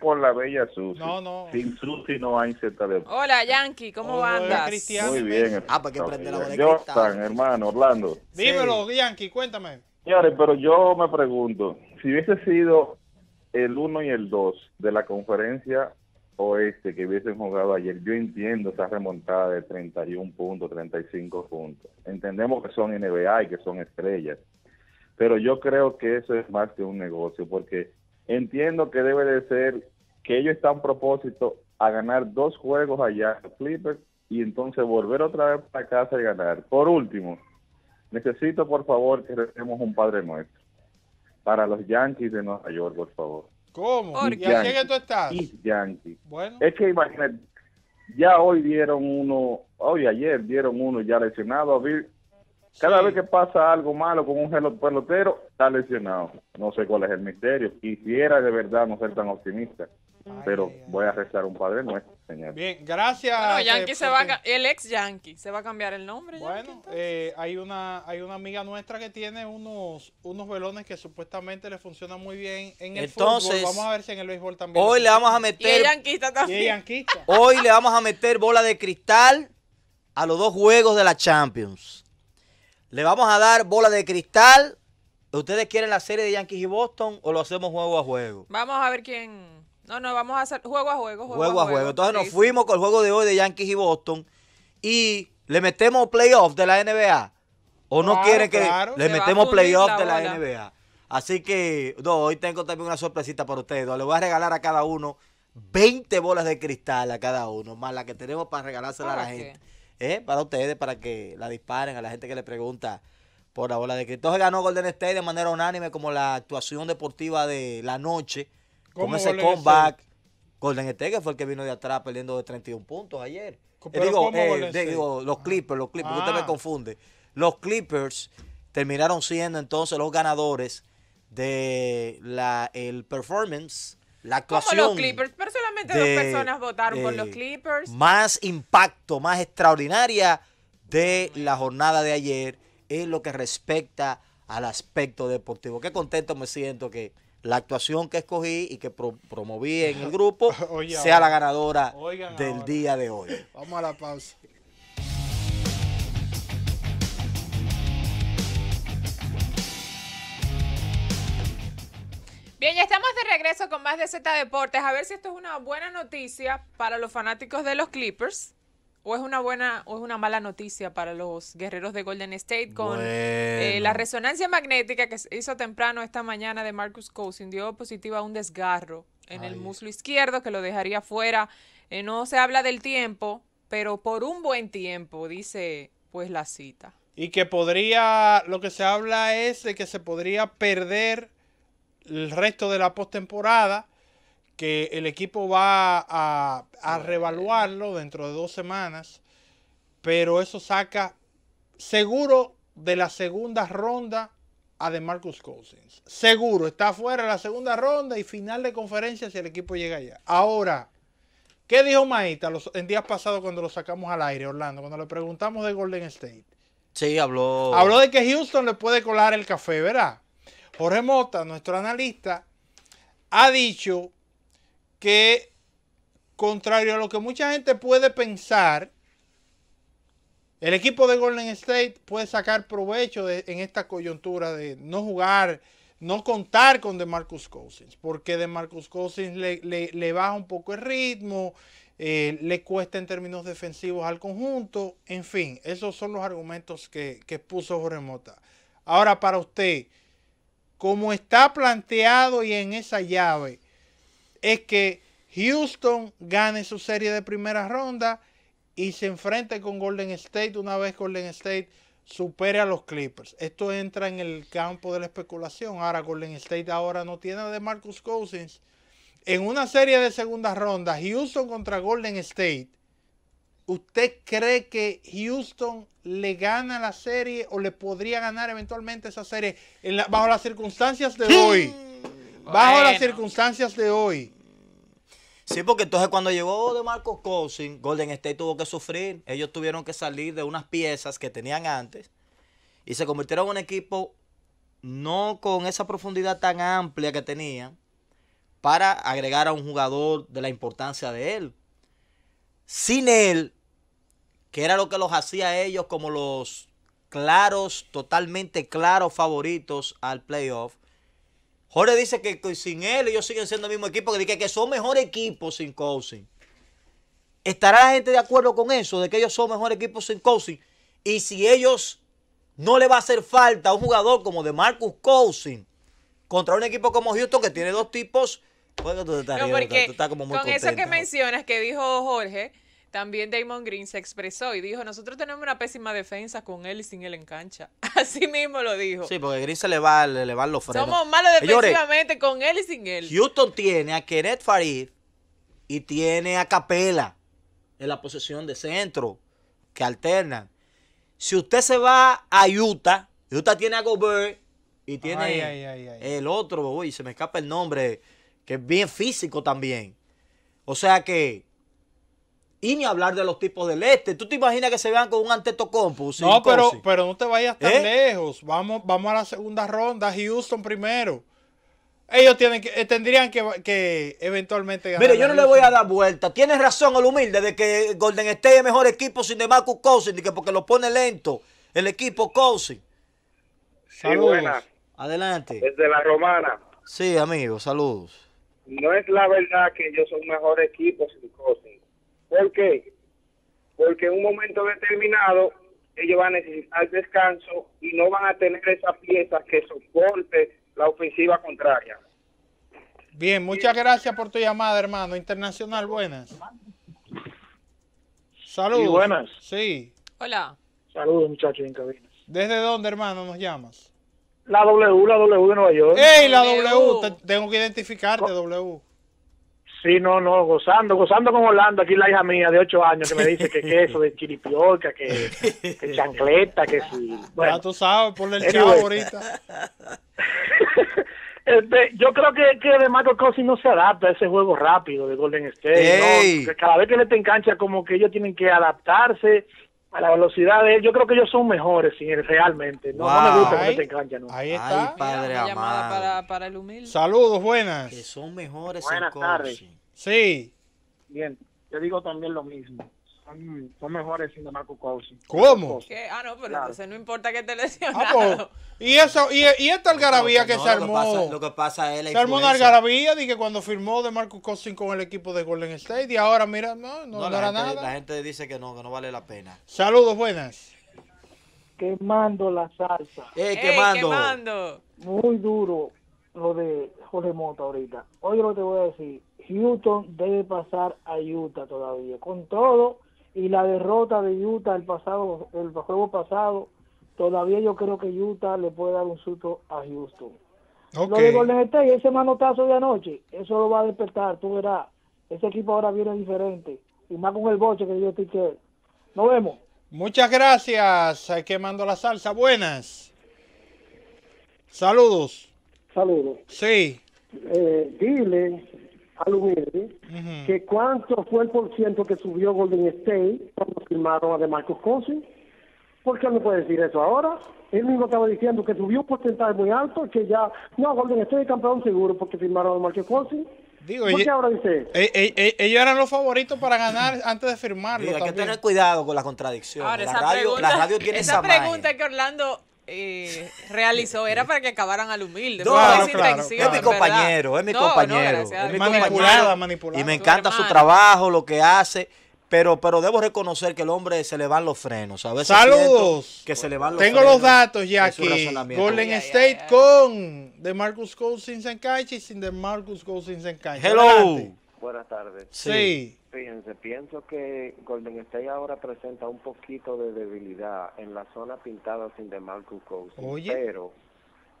con la bella Susi. No, no. Sin Susi no hay Zeta Hola, Yankee, ¿cómo Hola, andas? Cristiano. Muy bien. Ah, pues que prende la de hermano, Orlando. Dímelo, Yankee, cuéntame. Señores, pero yo me pregunto, si hubiese sido el 1 y el 2 de la conferencia oeste que hubiesen jugado ayer, yo entiendo esa remontada de 31 puntos, 35 puntos. Entendemos que son NBA y que son estrellas, pero yo creo que eso es más que un negocio, porque Entiendo que debe de ser que ellos están a propósito a ganar dos juegos allá, Clippers, y entonces volver otra vez para casa y ganar. Por último, necesito por favor que demos un Padre Nuestro para los Yankees de Nueva York, por favor. ¿Cómo? ¿Y que tú estás? Y Yankees. Bueno. Es que imagínate, ya hoy dieron uno, hoy ayer dieron uno ya lesionado a Bill, cada vez que pasa algo malo con un pelotero, está lesionado. No sé cuál es el misterio. Quisiera de verdad no ser tan optimista. pero voy a rezar un padre nuestro, señor. Bien, gracias. Bueno, Yankee eh, se va el ex Yankee se va a cambiar el nombre. Bueno, eh, hay una hay una amiga nuestra que tiene unos unos velones que supuestamente le funcionan muy bien en el fútbol. Vamos a ver si en el béisbol también. Hoy le vamos a meter. Y también. Hoy le vamos a meter bola de cristal a los dos juegos de la Champions. Le vamos a dar bola de cristal. ¿Ustedes quieren la serie de Yankees y Boston o lo hacemos juego a juego? Vamos a ver quién. No, no, vamos a hacer juego a juego. Juego, a, juego. Entonces nos fuimos con el juego de hoy de Yankees y Boston y le metemos playoff de la NBA. ¿O no quieren que le metemos playoff de la NBA? Así que, no, hoy tengo también una sorpresita para ustedes. Le voy a regalar a cada uno 20 bolas de cristal a cada uno, más la que tenemos para regalársela a la gente. ¿Eh? para ustedes, para que la disparen a la gente que le pregunta por la bola de cristal. Entonces ganó Golden State de manera unánime como la actuación deportiva de la noche, como ese comeback. Golden State que fue el que vino de atrás perdiendo de 31 puntos ayer. Eh, digo, eh, digo, los Clippers, los Clippers, usted me ah. confunde. Los Clippers terminaron siendo entonces los ganadores de la, el performance la actuación. Como los Clippers, pero dos personas votaron por los eh, Clippers. Más impacto, más extraordinaria de la jornada de ayer en lo que respecta al aspecto deportivo. Qué contento me siento que la actuación que escogí y que promoví en el grupo sea la ganadora del día de hoy. Vamos a la pausa. Bien, ya estamos de regreso con más de Z Deportes. A ver si esto es una buena noticia para los fanáticos de los Clippers. ¿O es una buena o es una mala noticia para los guerreros de Golden State con eh, la resonancia magnética que se hizo temprano esta mañana de Marcus Cousin Dio positiva a un desgarro en el muslo izquierdo que lo dejaría fuera. Eh, no se habla del tiempo, pero por un buen tiempo, dice pues la cita. Y que podría, lo que se habla es de que se podría perder el resto de la postemporada, que el equipo va a, revaluarlo dentro de dos semanas, pero eso saca seguro de la segunda ronda a de Marcus Cousins. Seguro, está fuera de la segunda ronda y final de conferencia si el equipo llega allá. Ahora, ¿qué dijo Maita los, en días pasados cuando lo sacamos al aire, Orlando? Cuando le preguntamos de Golden State. Sí, habló. Habló de que Houston le puede colar el café, ¿verdad? Jorge Mota, nuestro analista, ha dicho que, contrario a lo que mucha gente puede pensar, el equipo de Golden State puede sacar provecho en esta coyuntura de no jugar, no contar con DeMarcus Cousins, porque DeMarcus Cousins le, baja un poco el ritmo, eh, le cuesta en términos defensivos al conjunto, en fin, esos son los argumentos que, que puso Jorge Mota. Ahora, para usted, como está planteado y en esa llave, es que Houston gane su serie de primera ronda y se enfrente con Golden State una vez Golden State supere a los Clippers. Esto entra en el campo de la especulación. Ahora Golden State ahora no tiene de Marcus Cousins. En una serie de segunda ronda, Houston contra Golden State ¿Usted cree que Houston le gana la serie o le podría ganar eventualmente esa serie bajo las circunstancias de hoy? Bajo las circunstancias de hoy. Sí, porque entonces cuando llegó de Marcos Cousin, Golden State tuvo que sufrir. Ellos tuvieron que salir de unas piezas que tenían antes y se convirtieron en un equipo no con esa profundidad tan amplia que tenían para agregar a un jugador de la importancia de él. Sin él, que era lo que los hacía ellos como los claros, totalmente claros favoritos al playoff. Jorge dice que, sin él ellos siguen siendo el mismo equipo, que, que, que son mejor equipo sin Cousin. ¿Estará la gente de acuerdo con eso, de que ellos son mejor equipo sin Cousin? Y si ellos no le va a hacer falta un jugador como de Marcus Cousin contra un equipo como Houston que tiene dos tipos, pues tú Con eso que mencionas que dijo Jorge también Damon Green se expresó y dijo, nosotros tenemos una pésima defensa con él y sin él en cancha. Así mismo lo dijo. Sí, porque Green se le va, a le los frenos. Somos malos defensivamente con él y sin él. Houston tiene a Kenneth Farid y tiene a Capela en la posición de centro, que alternan. Si usted se va a Utah, Utah tiene a Gobert y tiene el otro, uy, se me escapa el nombre, que es bien físico también. O sea que y ni hablar de los tipos del este. ¿Tú te imaginas que se vean con un antetocompus No, pero, pero no te vayas tan ¿Eh? lejos. Vamos, vamos a la segunda ronda. Houston primero. Ellos tienen eh, tendrían que, que eventualmente ganar. Mire, yo no le voy a dar vuelta. Tienes razón, el humilde, de que Golden State es mejor equipo sin DeMarcus Cousins, que porque lo pone lento el equipo Cousins. Sí, Adelante. Desde la romana. Sí, amigo, saludos. No es la verdad que ellos son mejor equipo sin Cousins ¿Por qué? Porque en un momento determinado ellos van a necesitar descanso y no van a tener esa pieza que soporte la ofensiva contraria. Bien, muchas gracias por tu llamada, hermano. Internacional, buenas. Saludos. Sí, buenas. Sí. Hola. Saludos, muchachos en cabina. ¿Desde dónde, hermano, nos llamas? La W, la W de Nueva York. ¡Ey, la W! tengo que identificarte, W. Sí, no, no, gozando, gozando con Holanda, aquí la hija mía de ocho años que me dice que queso de chiripiorca, que, chancleta, que sí. Bueno, ya tú sabes, ponle el chavo ahorita. Este, yo creo que, que de Michael Cousins no se adapta a ese juego rápido de Golden State. ¿no? Cada vez que le te engancha, como que ellos tienen que adaptarse a la velocidad de él, yo creo que ellos son mejores él realmente. No, me gusta que se engancha Ahí está. padre llamada para, para, el humilde. Saludos, buenas. Que son mejores Buenas tardes. Sí. Bien, yo digo también lo mismo son, mejores sin Marco Cousin. ¿Cómo? Ah, no, pero entonces no importa que te ah, pues, lesionado. y eso, y, y esta algarabía que, se armó. Lo que, pasa, lo que pasa es Se armó una algarabía de que cuando firmó de Marco Cousin con el equipo de Golden State y ahora mira, no, no, dará nada. La gente dice que no, que no vale la pena. Saludos, buenas. Quemando la salsa. Eh, quemando. Muy duro lo de Jorge Mota ahorita. Hoy lo que te voy a decir. Houston debe pasar a Utah todavía. Con todo y la derrota de Utah el pasado el juego pasado todavía yo creo que Utah le puede dar un susto a Houston okay. lo de Golden State ese manotazo de anoche eso lo va a despertar tú verás ese equipo ahora viene diferente y más con el boche que yo estoy que nos vemos muchas gracias quemando la salsa buenas saludos saludos sí eh, dile al que cuánto fue el por que subió Golden State cuando firmaron a DeMarcus Cousins. ¿Por qué no puede decir eso ahora? Él mismo estaba diciendo que subió un porcentaje muy alto, que ya, no, Golden State es campeón seguro porque firmaron a DeMarcus Cousins. Digo, ¿Por qué ahora dice eso? E- e- e- ellos eran los favoritos para ganar antes de firmarlo. hay que tener cuidado con las contradicciones. la, radio, tiene esa, pregunta que Orlando eh, realizó era para que acabaran al humilde. No, Es mi compañero, es mi compañero. es mi manipulada, Y me encanta su trabajo, lo que hace. Pero, pero debo reconocer que el hombre se le van los frenos. A veces Saludos. Que se le van los Tengo los datos ya aquí. Golden State con de Marcus Cousins en cancha y sin de Marcus Cousins en Hello. Buenas tardes. sí. Fíjense, pienso que Golden State ahora presenta un poquito de debilidad en la zona pintada sin de Marcus Cousins, pero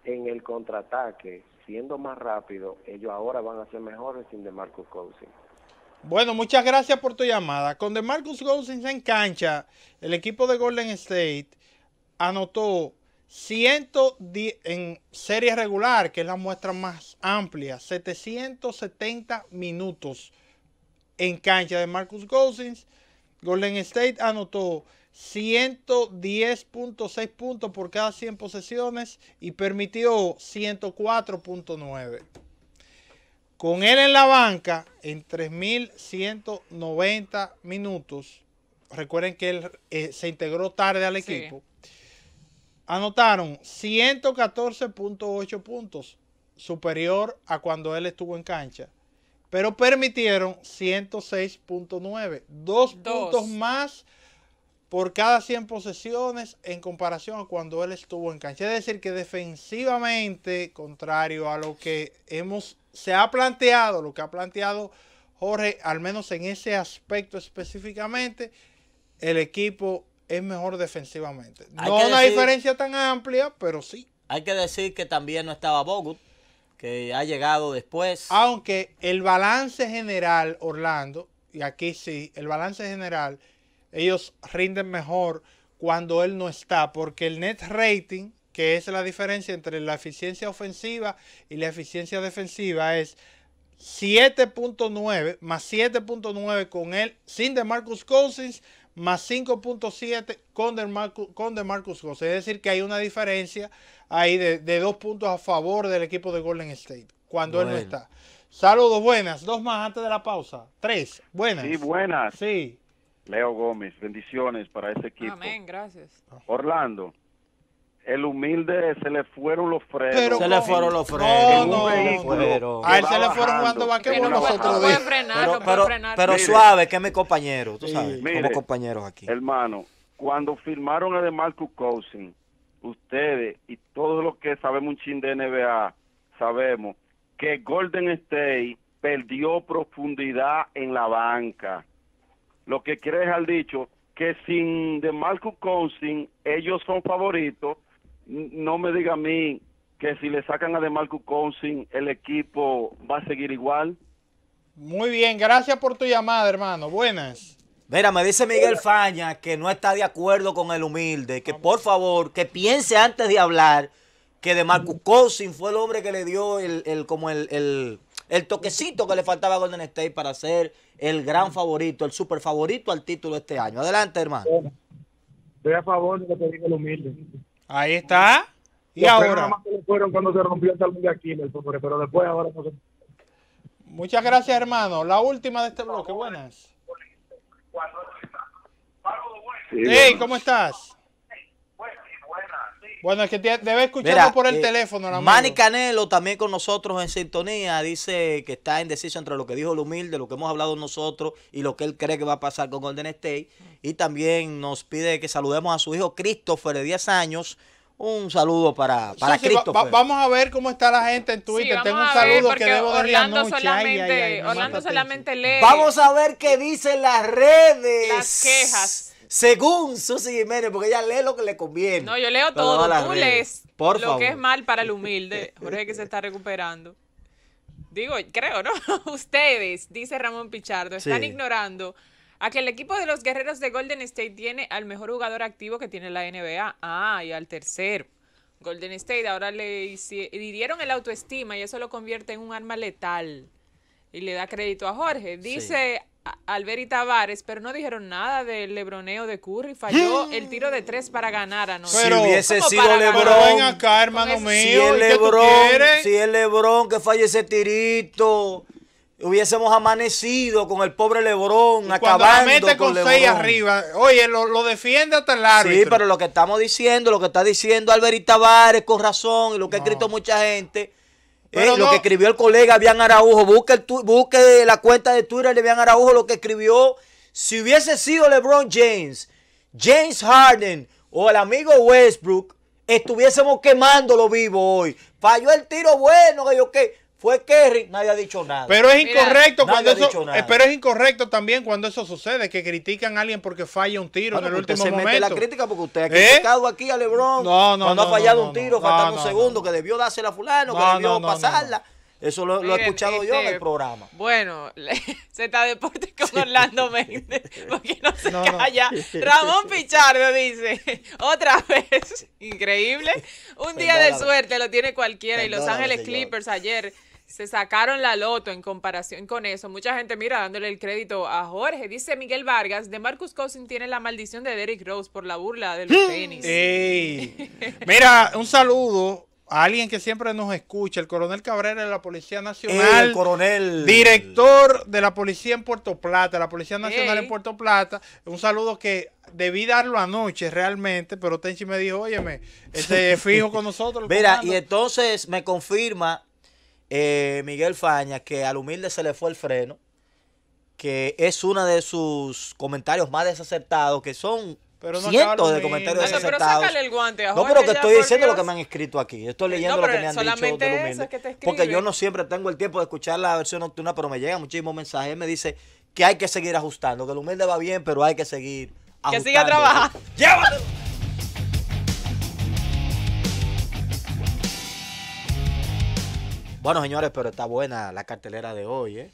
en el contraataque, siendo más rápido, ellos ahora van a ser mejores sin de Marcus Cousins. Bueno, muchas gracias por tu llamada. Con de Marcus Cousins en cancha, el equipo de Golden State anotó 110 en serie regular, que es la muestra más amplia, 770 minutos en cancha de Marcus Cousins. Golden State anotó 110.6 puntos por cada 100 posesiones y permitió 104.9. Con él en la banca en 3.190 minutos, recuerden que él eh, se integró tarde al equipo, anotaron 114.8 puntos superior a cuando él estuvo en cancha pero permitieron 106.9, dos, puntos más por cada 100 posesiones en comparación a cuando él estuvo en cancha. Es decir, que defensivamente, contrario a lo que hemos, se ha planteado, lo que ha planteado Jorge, al menos en ese aspecto específicamente, el equipo es mejor defensivamente. no una diferencia tan amplia, pero sí. Hay que decir que también no estaba Bogut que ha llegado después. Aunque el balance general, Orlando, y aquí sí, el balance general, ellos rinden mejor cuando él no está, porque el net rating, que es la diferencia entre la eficiencia ofensiva y la eficiencia defensiva, es 7.9 más 7.9 con él, sin de Marcus Cousins, más 5.7 con, de Marcus, con de Marcus José. Es decir, que hay una diferencia ahí de, dos puntos a favor del equipo de Golden State cuando él no está. Saludos, buenas. Dos más antes de la pausa. Tres, buenas. Sí, buenas. Sí. Leo Gómez, bendiciones para este equipo. Amén, gracias. Orlando, el humilde se le fueron los frenos. se le fueron los frenos. No, no, a él se le fueron jugando los otros días. Pero, pero, suave, que es mi compañero, tú sabes, como compañeros aquí. Hermano, cuando firmaron a DeMarcus Cousin, ustedes y todos los que sabemos un chin de NBA, sabemos que Golden State perdió profundidad en la banca. Lo que quiere dejar dicho que sin DeMarcus Cousin ellos son favoritos no me diga a mí que si le sacan a DeMarcus Cousins, el equipo va a seguir igual. Muy bien, gracias por tu llamada, hermano. Buenas. Mira, me dice Miguel Faña que no está de acuerdo con el humilde, que por favor, que piense antes de hablar que de Marcus Cousins fue el hombre que le dio el, el como el, el, el, toquecito que le faltaba a Golden State para ser el gran favorito, el super favorito al título este año. Adelante, hermano. Estoy a favor de lo que diga el humilde. Ahí está. Y, y ahora. Más que le fueron cuando se rompió el talón de Aquiles, pero después ahora no se... Muchas gracias, hermano. La última de este bloque. Buenas. Hey, ¿cómo estás? Bueno, es que debe escucharlo por el eh, teléfono. Manny Canelo también con nosotros en sintonía. Dice que está indeciso entre lo que dijo el humilde, lo que hemos hablado nosotros y lo que él cree que va a pasar con Golden State. Y también nos pide que saludemos a su hijo Christopher de 10 años. Un saludo para, para vamos a ver cómo está la gente en Twitter. Tengo un saludo que debo Vamos a ver qué dicen las redes. Las quejas según Susi Jiménez, porque ella lee lo que le conviene. No, yo leo todo, tú lees Por lo que es mal para el humilde, Jorge que se está recuperando. Digo, creo, ¿no? Ustedes, dice Ramón Pichardo, están ignorando a que el equipo de los guerreros de Golden State tiene al mejor jugador activo que tiene la NBA. Ah, y al tercer. Golden State ahora le hirieron el autoestima y eso lo convierte en un arma letal. Y le da crédito a Jorge. Dice Alberi Tavares, pero no dijeron nada del lebroneo de Curry. Falló el tiro de tres para ganar a si hubiese sido Lebron. Si el Lebron, que falle ese tirito. Hubiésemos amanecido con el pobre Lebrón, acabando con, arriba. Oye, lo, defiende hasta el árbitro. Sí, pero lo que estamos diciendo, lo que está diciendo Alberita Tavares con razón y lo que ha escrito mucha gente, lo que escribió el colega Bian Araujo, busque, la cuenta de Twitter de Bian Araujo, lo que escribió. Si hubiese sido LeBron James, James Harden o el amigo Westbrook, estuviésemos quemándolo vivo hoy. Falló el tiro bueno, que yo qué fue Kerry, nadie ha dicho nada. Pero es incorrecto cuando eso, es incorrecto también cuando eso sucede, que critican a alguien porque falla un tiro en el último se momento. Mete la crítica porque usted ha ¿Eh? criticado aquí a LeBron cuando ha fallado un tiro, faltando un segundo, que debió dársela a fulano, que debió pasarla. Eso lo, he escuchado yo en el este, programa. Bueno, Z deporte con Orlando Méndez, porque no se calla. Ramón Pichardo dice, otra vez, increíble. Un día de suerte lo tiene cualquiera y Los Ángeles Clippers ayer se sacaron la loto en comparación con eso. Mucha gente, mira, dándole el crédito a Jorge. Dice Miguel Vargas, de Marcus Cousin tiene la maldición de Derrick Rose por la burla de los tenis. Mira, un saludo a alguien que siempre nos escucha, el coronel Cabrera de la Policía Nacional. El coronel. Director de la Policía en Puerto Plata, la Policía Nacional en Puerto Plata. Un saludo que debí darlo anoche realmente, pero Tenchi me dijo, óyeme, este fijo con nosotros. Mira, y entonces me confirma eh, Miguel Faña que al humilde se le fue el freno, que es uno de sus comentarios más desacertados, que son pero cientos de comentarios desacertados. no, pero que estoy diciendo lo que me han escrito aquí. Estoy eh, leyendo lo que me han dicho de humilde. porque yo no siempre tengo el tiempo de escuchar la versión nocturna, pero me llegan muchísimos mensajes. Él me dice que hay que seguir ajustando, que el humilde va bien, pero hay que seguir ajustando. Que siga trabajando. llévalo Bueno, señores, pero está buena la cartelera de hoy, ¿eh?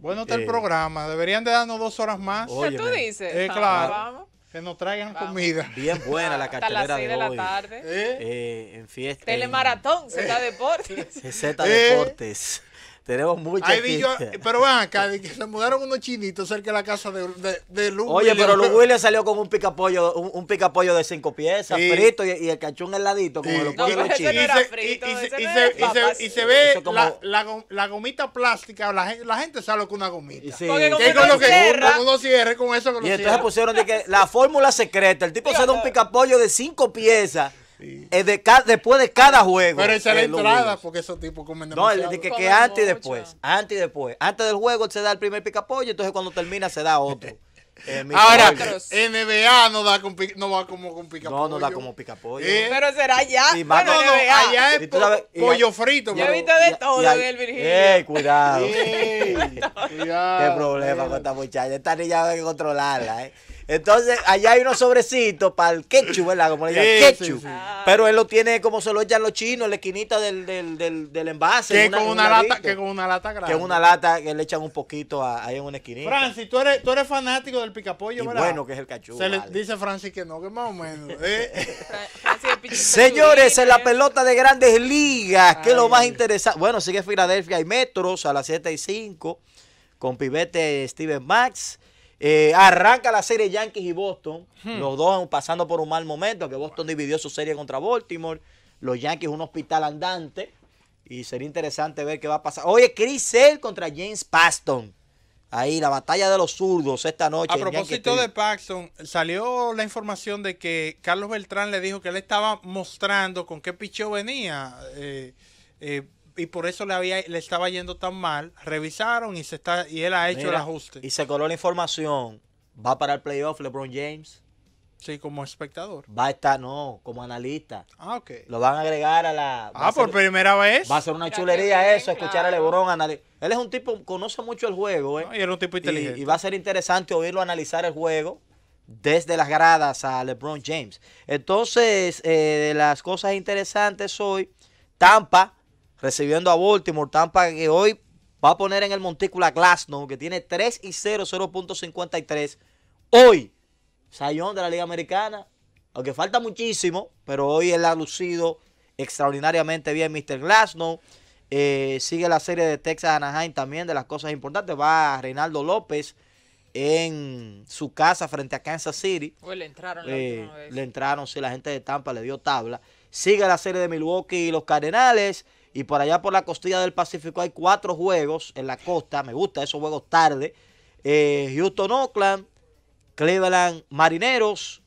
Bueno está el eh, programa. Deberían de darnos dos horas más. ¿Qué tú dices? Eh, claro. Que nos traigan comida. Bien buena la cartelera las de, hoy. la tarde. ¿Eh? en fiesta. Telemaratón, Z Deportes. Z Deportes. Tenemos muchos Ahí pero van acá, se mudaron unos chinitos cerca de la casa de, de, Oye, pero Lu William salió con un picapollo, un, picapollo de cinco piezas, frito y, el cachón heladito, como los no, Y se ve la, gomita plástica, la gente, la gente sale con una gomita. Sí. con lo que uno cierra. con eso. Con y entonces pusieron la fórmula secreta, el tipo sale da un picapollo de cinco piezas de después de cada juego. Pero esa es la entrada, porque esos tipos comen No, el, de que, antes y después. Antes y después. Antes del juego se da el primer picapollo, entonces cuando termina se da otro. Eh, Ahora, NBA no, da con, no va como con picapollo. No, no da como picapollo. Eh, pero será ya no, no, allá es pollo frito. ya viste de todo en el Virginia. Ey, cuidado. Qué problema con esta muchacha. Esta niña hay que controlarla, eh. Entonces, allá hay unos sobrecitos para el ketchup, ¿verdad? Como le dicen, Pero él lo tiene como se lo echan los chinos, la esquinita del, del, del, envase. Que, con una lata, que con una lata grande. Que una lata que le echan un poquito ahí en una esquinita. Francis, tú eres, tú eres fanático del picapollo, ¿verdad? bueno que es el cachú. Se le dice Francis que no, que más o menos. ¿eh? Señores, en la pelota de grandes ligas, que es lo más interesante. Bueno, sigue Filadelfia y Metros a las 7 y 5 con pivete Steven Max. Eh, arranca la serie Yankees y Boston. Hmm. Los dos pasando por un mal momento, que Boston dividió su serie contra Baltimore. Los Yankees un hospital andante. Y sería interesante ver qué va a pasar. Oye, Chris Sale contra James Paxton Ahí, la batalla de los zurdos esta noche. A propósito de Paxton, salió la información de que Carlos Beltrán le dijo que él estaba mostrando con qué picheo venía. Eh, eh, y por eso le había le estaba yendo tan mal. Revisaron y se está y él ha hecho el ajuste. Y se coló la información. Va para el playoff LeBron James. Sí, como espectador. Va a estar, no, como analista. Ah, ok. Lo van a agregar a la. Ah, por primera vez. Va a ser una chulería eso, escuchar a Lebron analizar. Él es un tipo, conoce mucho el juego, ¿eh? y un tipo inteligente. Y, va a ser interesante oírlo analizar el juego desde las gradas a LeBron James. Entonces, eh, de las cosas interesantes hoy, Tampa recibiendo a Baltimore. Tampa que hoy va a poner en el montículo a Glasnow, que tiene 3 y 0, 0.53. Hoy, Sayón de la Liga Americana, aunque falta muchísimo, pero hoy él ha lucido extraordinariamente bien Mr. Glasnow. Eh, sigue la serie de Texas Anaheim también de las cosas importantes. Va Reinaldo López en su casa frente a Kansas City. le entraron la eh, Le entraron, sí, la gente de Tampa le dio tabla. Sigue la serie de Milwaukee y los Cardenales. Y por allá por la costilla del Pacífico hay cuatro juegos en la costa. Me gusta esos juegos tarde. Eh, Houston, Oakland, Cleveland, Marineros,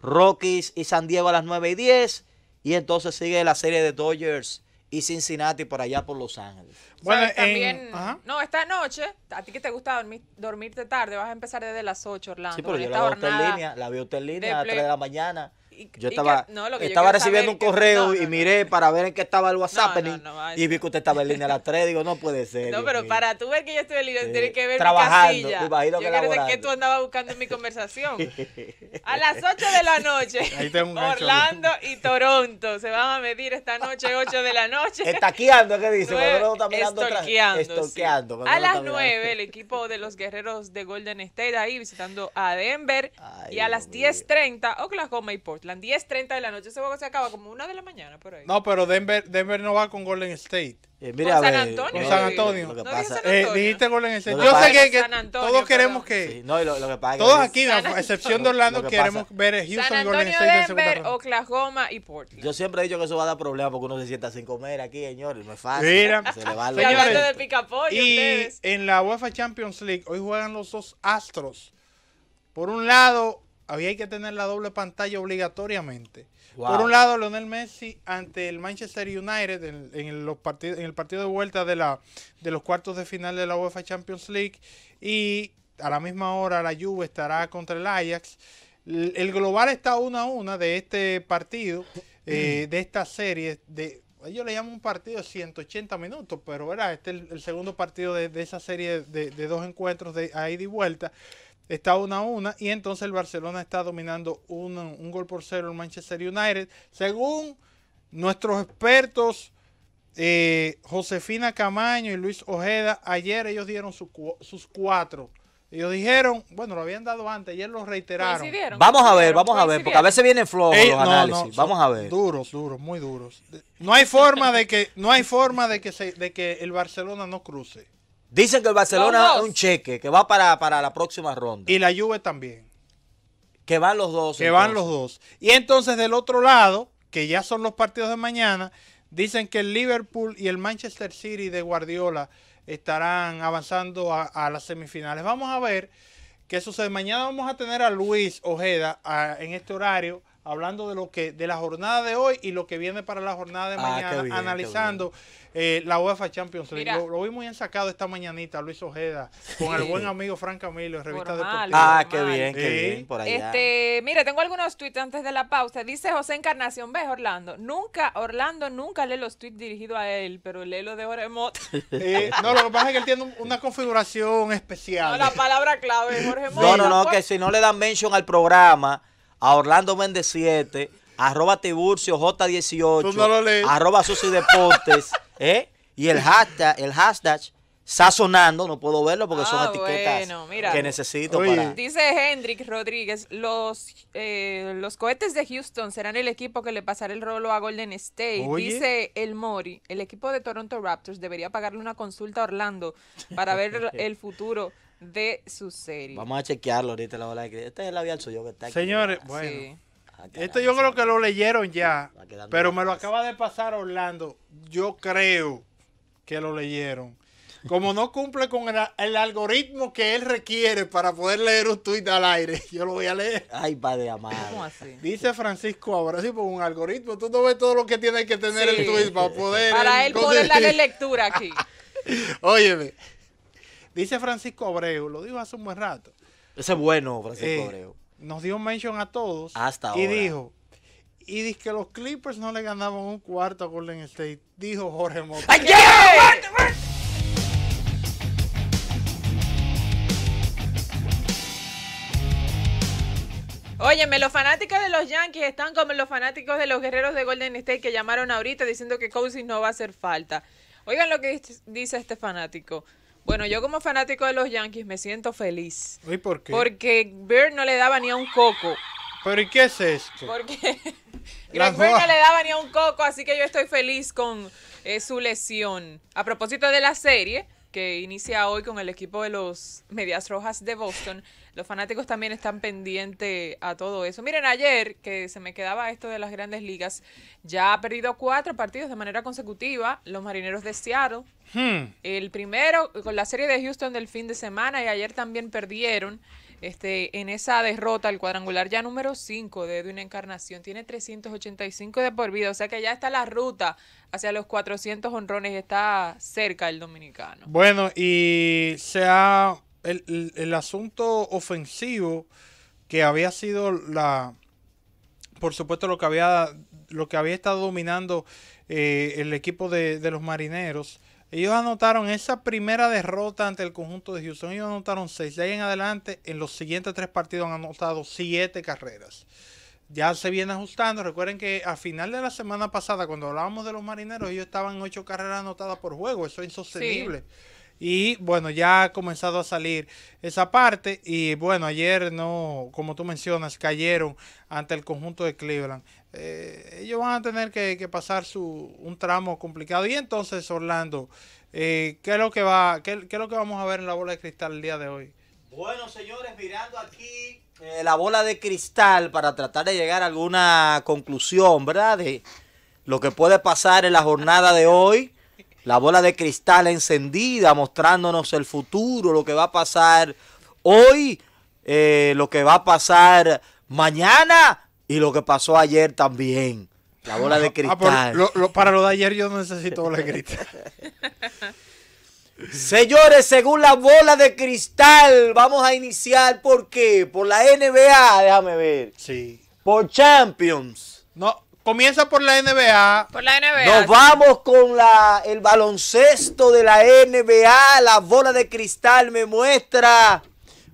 Rockies y San Diego a las 9 y 10. Y entonces sigue la serie de Dodgers y Cincinnati por allá por Los Ángeles. Bueno, también, no, esta noche, a ti que te gusta dormirte tarde, vas a empezar desde las 8, Orlando. Sí, pero la línea, la veo usted en línea a 3 de la mañana yo estaba, estaba recibiendo un correo y miré para ver en qué estaba el WhatsApp y vi que usted estaba en línea a las 3. Digo, no puede ser. No, pero para tú ver que yo estoy en línea, tienes que ver Trabajando, mi casilla. Pues, tú andabas buscando en mi conversación. a las 8 de la noche, Ahí tengo Orlando y Toronto se van a medir esta noche, 8 de la noche. Estaqueando, ¿qué dice? Orlando está A las 9, el equipo de los guerreros de Golden State ahí visitando a Denver. y a las 10.30, Oklahoma y Portland. 10:30 de la noche. Ese juego se acaba como una de la mañana por ahí. No, pero Denver, Denver no va con Golden State. Eh, mira, con San Antonio. Con San Antonio. dijiste Golden State. Yo sé que, todos queremos que. todos aquí, a excepción de Orlando, queremos ver Houston, San Antonio, Golden State Denver, Oklahoma y Portland. Yo siempre he dicho que eso va a dar problemas porque uno se sienta sin comer aquí, señores. No fácil. Mira, se le va a de Y en la UEFA Champions League, hoy juegan los dos Astros. Por un lado, había que tener la doble pantalla obligatoriamente. Por un lado, Leonel Messi ante el Manchester United en, en el partido de vuelta de, la, de los cuartos de final de la UEFA Champions League. Y a la misma hora la Juve estará contra el Ajax. El, global está 1 a una de este partido, eh, mm. de esta serie. De, ellos le llamo un partido de 180 minutos, pero ¿verdad? este es el, segundo partido de, esa serie de, dos encuentros de ida y vuelta está 1 a 1 y entonces el Barcelona está dominando un, gol por cero el Manchester United. Según nuestros expertos, eh, Josefina Camaño y Luis Ojeda, ayer ellos dieron sus cuatro. Ellos dijeron, bueno, lo habían dado antes, ayer lo reiteraron. Vamos a ver, vamos a ver, porque a veces vienen flojos eh, los análisis. vamos a ver. Duros, duros, muy duros. No hay forma de que, no hay forma de que, se, de que el Barcelona no cruce. Dicen que el Barcelona es un cheque que va para, la próxima ronda. Y la Juve también. Que van los dos. Que van los dos. Y entonces del otro lado, que ya son los partidos de mañana, dicen que el Liverpool y el Manchester City de Guardiola estarán avanzando a, las semifinales. Vamos a ver qué sucede. Mañana vamos a tener a Luis Ojeda en este horario hablando de lo que de la jornada de hoy y lo que viene para la jornada de ah, mañana, analizando eh, la UEFA Champions League. Lo, lo, vi muy ensacado esta mañanita, Luis Ojeda, con el buen amigo Frank Camilo, en revista de deportiva. Ah, qué bien, qué bien, por allá. Este, mira, tengo algunos tweets antes de la pausa. Dice José Encarnación, ves Orlando, nunca, Orlando nunca lee los tweets dirigidos a él, pero lee los de Oremot. Eh, no, lo que pasa es que él tiene una configuración especial. No, la palabra clave Jorge Mota. No, no, no, que si no le dan mention al programa a Orlando Méndez 7, arroba Tiburcio J18, arroba Susi Deportes, ¿eh? Y el hashtag, el hashtag sazonando, no puedo verlo porque son ah, etiquetas que necesito para... Dice Hendrix Rodríguez, los, eh, los cohetes de Houston serán el equipo que le pasará el rolo a Golden State. Dice El Mori, el equipo de Toronto Raptors debería pagarle una consulta a Orlando para ver el futuro de su serie. Vamos a chequearlo ahorita la bola de Este es el labial suyo que está Señores, ah, bueno. Ah, Esto yo creo que lo leyeron ya, pero me lo acaba de pasar Orlando. Yo creo que lo leyeron. Como no cumple con el, algoritmo que él requiere para poder leer un tuit al aire, yo lo voy a leer. Ay, padre amado. ¿Cómo así? Dice Francisco ahora sí, por un algoritmo. Tú no ves todo lo que tiene que tener el tuit para poder. Para él eh, poder darle lectura aquí. Óyeme. Dice Francisco Abreu, lo dijo hace un buen rato. Ese es bueno, Francisco eh, Abreu. Nos dio mention a todos. Hasta y ahora. Y dijo, y dice que los Clippers no le ganaban un cuarto a Golden State, dijo Jorge Mota. ¡Ay, Óyeme, los fanáticos de los Yankees están como los fanáticos de los guerreros de Golden State que llamaron ahorita diciendo que Cousins no va a hacer falta. Oigan lo que dice este fanático. Bueno, yo como fanático de los Yankees me siento feliz. ¿Y por qué? Porque Bird no le daba ni a un coco. ¿Pero y qué es esto? Porque Greg Bird no le daba ni a un coco, así que yo estoy feliz con eh, su lesión. A propósito de la serie que inicia hoy con el equipo de los Medias Rojas de Boston, los fanáticos también están pendientes a todo eso. Miren, ayer que se me quedaba esto de las grandes ligas, ya ha perdido cuatro partidos de manera consecutiva los marineros de Seattle. Hmm. El primero con la serie de Houston del fin de semana y ayer también perdieron. Este, en esa derrota, el cuadrangular ya número 5 de Edwin Encarnación tiene 385 de por vida, o sea que ya está la ruta hacia los 400 honrones, está cerca el dominicano. Bueno, y se ha el, asunto ofensivo que había sido la, por supuesto lo que había lo que había estado dominando eh, el equipo de, los marineros ellos anotaron esa primera derrota ante el conjunto de Houston ellos anotaron seis de ahí en adelante en los siguientes tres partidos han anotado siete carreras ya se viene ajustando recuerden que a final de la semana pasada cuando hablábamos de los marineros ellos estaban ocho carreras anotadas por juego eso es insostenible y bueno, ya ha comenzado a salir esa parte. Y bueno, ayer no, como tú mencionas, cayeron ante el conjunto de Cleveland. Eh, ellos van a tener que, pasar su, un tramo complicado. Y entonces, Orlando, eh, ¿qué, es lo que va, qué, es lo que vamos a ver en la bola de cristal el día de hoy? Bueno, señores, mirando aquí eh, la bola de cristal para tratar de llegar a alguna conclusión, ¿verdad? De lo que puede pasar en la jornada de hoy la bola de cristal encendida mostrándonos el futuro, lo que va a pasar hoy, eh, lo que va a pasar mañana y lo que pasó ayer también. La bola de ah, ah, cristal. para lo de ayer yo necesito bola de cristal. Señores, según la bola de cristal, vamos a iniciar por qué? Por la NBA, déjame ver. Sí. Por Champions. No, Comienza por la NBA. Nos vamos con la, el baloncesto de la NBA. La bola de cristal me muestra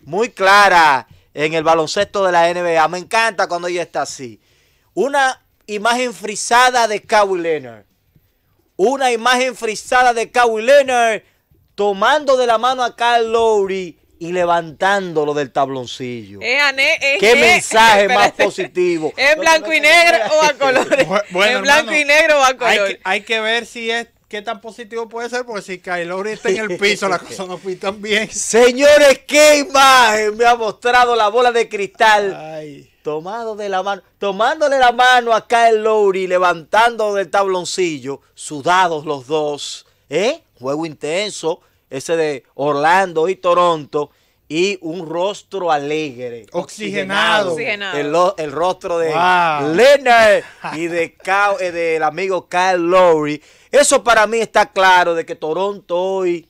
muy clara en el baloncesto de la NBA. Me encanta cuando ella está así. Una imagen frisada de Kawhi Leonard. Una imagen frisada de Kawhi Leonard tomando de la mano a Kyle Lowry y levantándolo del tabloncillo. ¿Qué mensaje más positivo? ¿En blanco y negro o a colores? ¿En blanco y negro o a colores? Hay que, ver si es qué tan positivo puede ser, porque si Lowry está en el piso, las cosas no fue tan bien. Señores, qué imagen me ha mostrado la bola de cristal. Tomado de la mano, tomándole la mano a Kyle Lowry, levantando del tabloncillo, sudados los dos. ¿Eh? Juego intenso ese de Orlando y Toronto, y un rostro alegre. Oxigenado. El, rostro de Leonard y de eh, del amigo Kyle Lowry. Eso para mí está claro de que Toronto hoy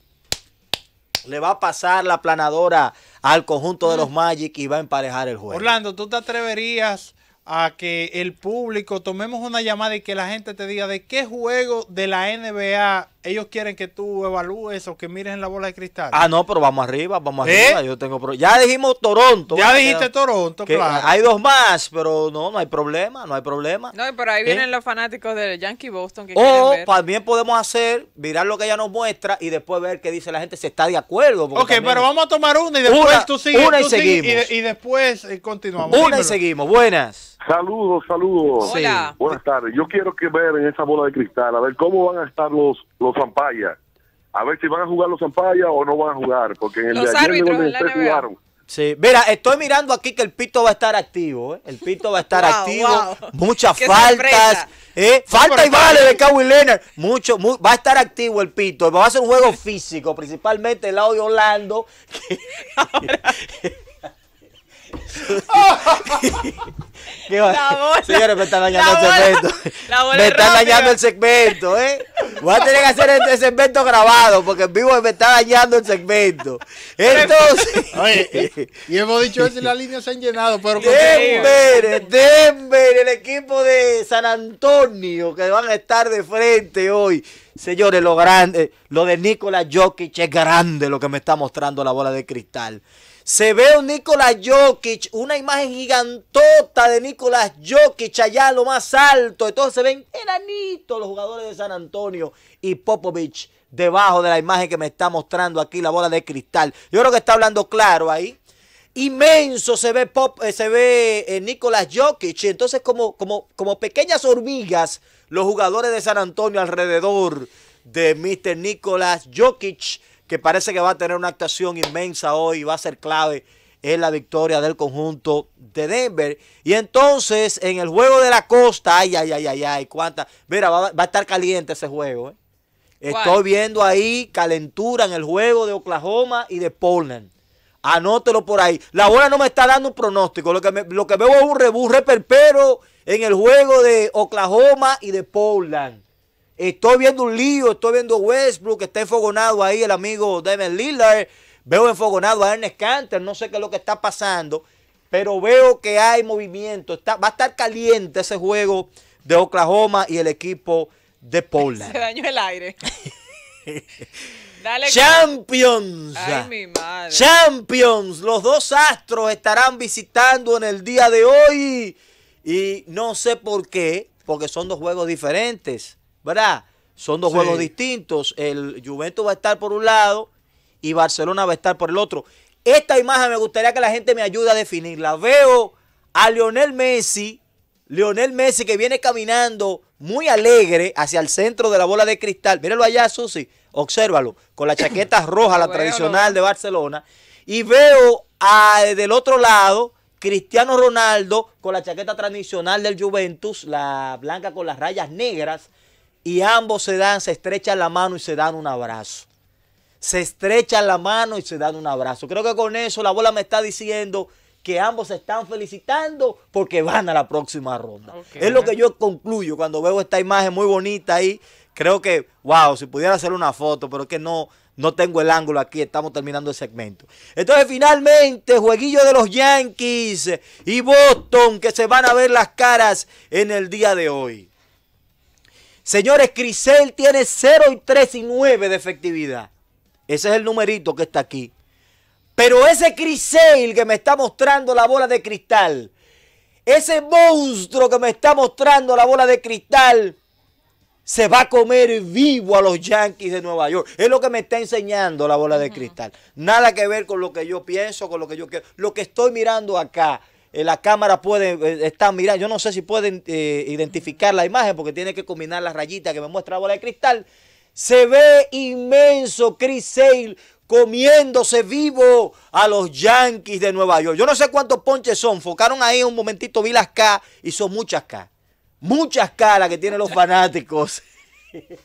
le va a pasar la planadora al conjunto de los mm. Magic y va a emparejar el juego. Orlando, ¿tú te atreverías a que el público tomemos una llamada y que la gente te diga de qué juego de la NBA ellos quieren que tú evalúes o que mires en la bola de cristal. Ah, no, pero vamos arriba, vamos ¿Eh? arriba. Yo tengo Ya dijimos Toronto. Ya dijiste Toronto, que claro. Hay dos más, pero no, no hay problema, no hay problema. No, pero ahí vienen ¿Eh? los fanáticos del Yankee Boston que O ver. también podemos hacer, mirar lo que ella nos muestra y después ver qué dice la gente, si está de acuerdo. Ok, pero vamos a tomar una y después tú sigues. Una y seguimos. Y, después eh, continuamos. Una y seguimos. Buenas. Saludos, saludos. Hola. Buenas tardes. Yo quiero que ver en esa bola de cristal, a ver cómo van a estar los los A ver si van a jugar los Zampaya o no van a jugar, porque en el los de ayer jugaron. Sí, mira, estoy mirando aquí que el pito va a estar activo, ¿eh? El pito va a estar activo, muchas faltas, ¿eh? Falta y vale de Kawhi Leonard, mucho, va a estar activo el pito, va a ser un juego físico, principalmente el lado de Orlando. Señores, me están dañando el segmento. me están dañando el segmento, ¿eh? Voy a tener que hacer este segmento grabado porque en vivo me está dañando el segmento. Entonces. y hemos dicho eso las líneas se han llenado, Denver, Denver, el equipo de San Antonio que van a estar de frente hoy. Señores, lo grande, lo de Nicolás Jokic es grande lo que me está mostrando la bola de cristal. Se ve un Nikola Jokic, una imagen gigantota de Nicolás Jokic allá lo más alto. Entonces se ven enanitos los jugadores de San Antonio y Popovich debajo de la imagen que me está mostrando aquí, la bola de cristal. Yo creo que está hablando claro ahí. Inmenso se ve, Pop, eh, se ve eh, Nicolás Jokic. Entonces, como, como, como pequeñas hormigas, los jugadores de San Antonio alrededor de Mr. Nicolás Jokic que parece que va a tener una actuación inmensa hoy va a ser clave en la victoria del conjunto de Denver. Y entonces, en el juego de la costa, ay, ay, ay, ay, ay, cuánta. Mira, va, a estar caliente ese juego. ¿eh? Estoy viendo ahí calentura en el juego de Oklahoma y de Portland. Anótelo por ahí. La bola no me está dando un pronóstico. Lo que, lo que veo es un rebú, reperpero en el juego de Oklahoma y de Portland. Estoy viendo un lío, estoy viendo Westbrook, que está enfogonado ahí el amigo Devin Lillard. Veo enfogonado a Ernest Canter, no sé qué es lo que está pasando, pero veo que hay movimiento. Está, va a estar caliente ese juego de Oklahoma y el equipo de Portland. Se dañó el aire. Dale, Champions. Ay, mi madre. Champions. Los dos astros estarán visitando en el día de hoy. Y no sé por qué, porque son dos juegos diferentes. ¿verdad? Son dos juegos distintos. El Juventus va a estar por un lado y Barcelona va a estar por el otro. Esta imagen me gustaría que la gente me ayude a definirla. Veo a Lionel Messi, Lionel Messi que viene caminando muy alegre hacia el centro de la bola de cristal. Míralo allá, Susi, obsérvalo, con la chaqueta roja, la tradicional de Barcelona. Y veo a, del otro lado Cristiano Ronaldo con la chaqueta tradicional del Juventus, la blanca con las rayas negras y ambos se dan, se estrechan la mano y se dan un abrazo. Se estrechan la mano y se dan un abrazo. Creo que con eso la bola me está diciendo que ambos se están felicitando porque van a la próxima ronda. Es lo que yo concluyo cuando veo esta imagen muy bonita ahí. Creo que, wow, si pudiera hacer una foto, pero es que no, no tengo el ángulo aquí, estamos terminando el segmento. Entonces, finalmente, jueguillo de los Yankees y Boston que se van a ver las caras en el día de hoy. Señores, Crisel tiene 0 y 3 y 9 de efectividad. Ese es el numerito que está aquí. Pero ese Crisel que me está mostrando la bola de cristal, ese monstruo que me está mostrando la bola de cristal, se va a comer vivo a los Yankees de Nueva York. Es lo que me está enseñando la bola de cristal. Nada que ver con lo que yo pienso, con lo que yo quiero. Lo que estoy mirando acá eh, la cámara puede eh, estar mirando, yo no sé si pueden eh, identificar la imagen porque tiene que combinar las rayitas que me muestra la bola de cristal. Se ve inmenso Chris Sale comiéndose vivo a los Yankees de Nueva York. Yo no sé cuántos ponches son. Focaron ahí un momentito, vi las K y son muchas K. Muchas K las que tienen los fanáticos.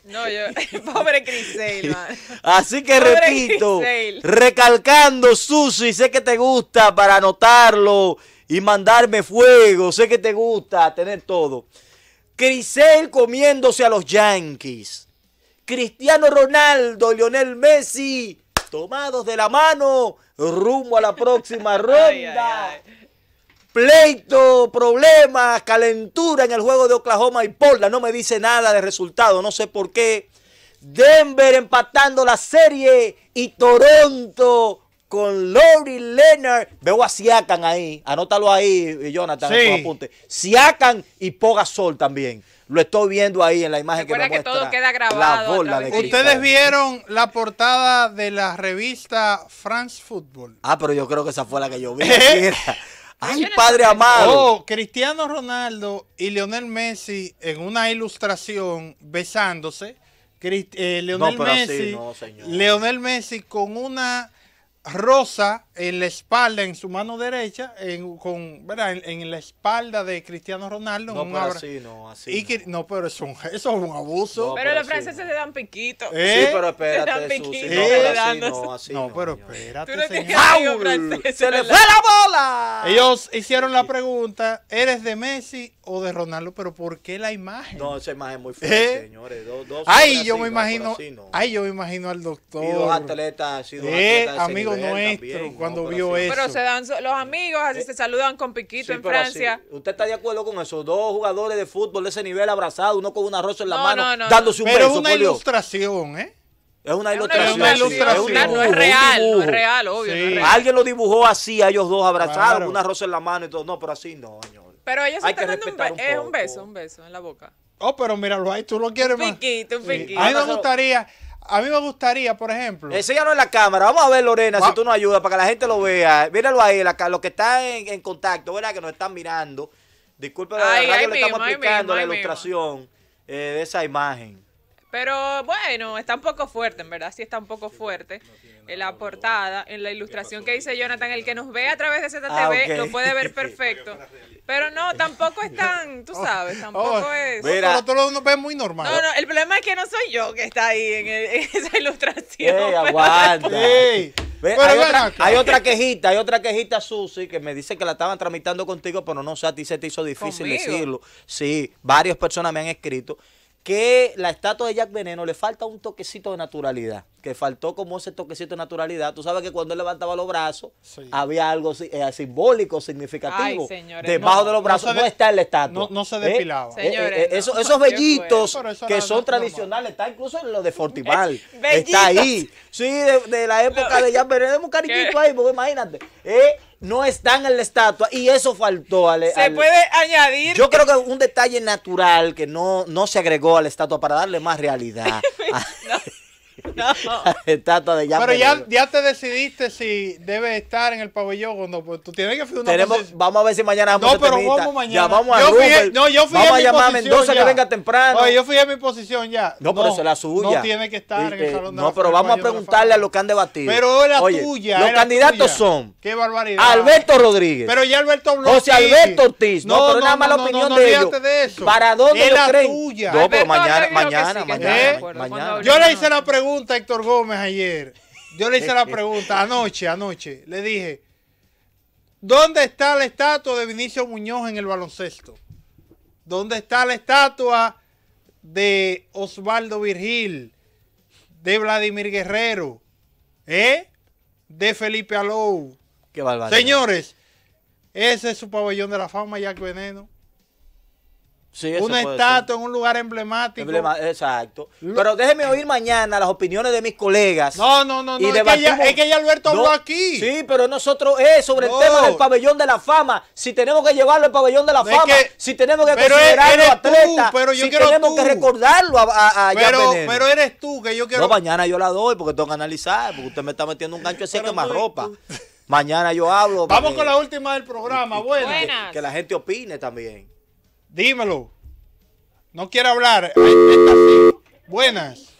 No, yo, pobre Chris Sale, Así que repito, recalcando, y sé que te gusta para anotarlo y mandarme fuego. Sé que te gusta tener todo. Crisel comiéndose a los Yankees. Cristiano Ronaldo, Lionel Messi, tomados de la mano, rumbo a la próxima ronda. Pleito, problemas, calentura en el juego de Oklahoma y Portland. No me dice nada de resultado, no sé por qué. Denver empatando la serie y Toronto con Lori Leonard. Veo a Siakan ahí. Anótalo ahí, Jonathan, sí. apunte. Siakan y Pogasol también. Lo estoy viendo ahí en la imagen que me muestra. que todo queda grabado. Ustedes vieron la portada de la revista France Football. Ah, pero yo creo que esa fue la que yo vi. ¿Eh? Ay, padre amado. Oh, Cristiano Ronaldo y Lionel Messi en una ilustración besándose. Eh, no, Messi, así, Leonel Messi con una rosa en la espalda, en su mano derecha, en, con, ¿verdad? En, la espalda de Cristiano Ronaldo. No, pero así no, así no. eso, eso es un abuso. pero, los franceses se dan piquito. ¿Eh? Sí, pero espérate, dan no, así no, no, pero espérate, ¡Se le fue la bola! Ellos hicieron la pregunta, ¿eres de Messi o de Ronaldo? Pero ¿por qué la imagen? No, esa imagen es muy ¿Eh? fuerte, señores. Dos, dos ay, yo me imagino, ay, yo me imagino al doctor. Y dos atletas, eh, Amigo nuestro, pero se dan los amigos, así eh, se saludan con piquito en Francia. ¿Usted está de acuerdo con eso? Dos jugadores de fútbol de ese nivel abrazados, uno con un rosa en la mano, dándose un beso. Pero una ilustración, ¿eh? Es una ilustración. Es una ilustración. no es real, es real, obvio. Alguien lo dibujó así, a ellos dos abrazados, con una rosa en la mano y todo. No, pero así no, Pero ellos Hay se están dando un, es un beso, un beso en la boca. Oh, pero míralo ahí, tú lo quieres más. Piquito, piquito. A me gustaría a mí me gustaría, por ejemplo. no en la cámara. Vamos a ver, Lorena, si tú nos ayudas para que la gente lo vea. Míralo ahí, la, los que están en, contacto, ¿verdad? Que nos están mirando. Disculpen, la le estamos la ilustración eh, de esa imagen. Pero bueno, está un poco fuerte, en verdad, sí está un poco fuerte. No en la portada, en la ilustración que dice Jonathan, el que nos ve a través de ZTV TV, ah, lo puede ver perfecto. Pero no, tampoco es tan, tú oh, sabes, oh, tampoco es. lo muy normal. No, no, el problema es que no soy yo que está ahí en, esa ilustración. aguanta. hay, otra, quejita, hay otra quejita, Susi, que me dice que la estaban tramitando contigo, pero no sé, a ti se te hizo difícil decirlo. Sí, varias personas me han escrito que la estatua de Jack Veneno le falta un toquecito de naturalidad, que faltó como ese toquecito de naturalidad. Tú sabes que cuando él levantaba los brazos, había algo eh, simbólico, significativo. Debajo de los brazos no, está el la estatua. No, se depilaba. esos vellitos que son tradicionales, está incluso en lo de Fortimal. está ahí. Sí, de, la época de Jack Veneno, un cariñito ahí, porque imagínate. ¿eh? no están en la estatua y eso faltó al, Se puede añadir. Yo creo que un detalle natural que no, no se agregó a la estatua para darle más realidad. estatua de Pero ya, ya, te decidiste si debe estar en el pabellón o no. Pues tú tienes que firmar una Tenemos, Vamos a ver si mañana vamos No, pero vamos mañana. Llamamos yo a No, yo fui Vamos a, llamar a Mendoza que venga temprano. Oye, yo fui a mi posición ya. No, pero esa es la suya. No tiene que estar en el salón eh, eh, de No, pero vamos a preguntarle a los que han debatido. Pero es la Oye, tuya. Los candidatos son. Qué barbaridad. Alberto Rodríguez. Pero ya Alberto Bloch. José Alberto Ortiz. No, pero nada más la opinión de ellos. ¿Para dónde lo creen? No, pero mañana, mañana, mañana. Yo le hice la pregunta Héctor Gómez ayer. Yo le hice la pregunta anoche, anoche. Le dije, ¿dónde está la estatua de Vinicio Muñoz en el baloncesto? ¿Dónde está la estatua de Osvaldo Virgil? De Vladimir Guerrero. ¿Eh? De Felipe Alou. Señores, ese es su pabellón de la fama, Jack Veneno. Sí, una estatua en un lugar emblemático. exacto. Pero déjeme oír mañana las opiniones de mis colegas. No, no, no. no es, que ya, Alberto habló aquí. Sí, pero nosotros es sobre el tema del pabellón de la fama. Si tenemos que llevarlo al pabellón de la fama, si tenemos que considerarlo atleta, pero si tenemos que recordarlo a, pero, eres tú que yo quiero. No, mañana yo la doy porque tengo que analizar. Porque usted me está metiendo un gancho así que más ropa. Mañana yo hablo. Vamos con la última del programa. bueno que la gente opine también. Dímelo. No quiere hablar. Buenas.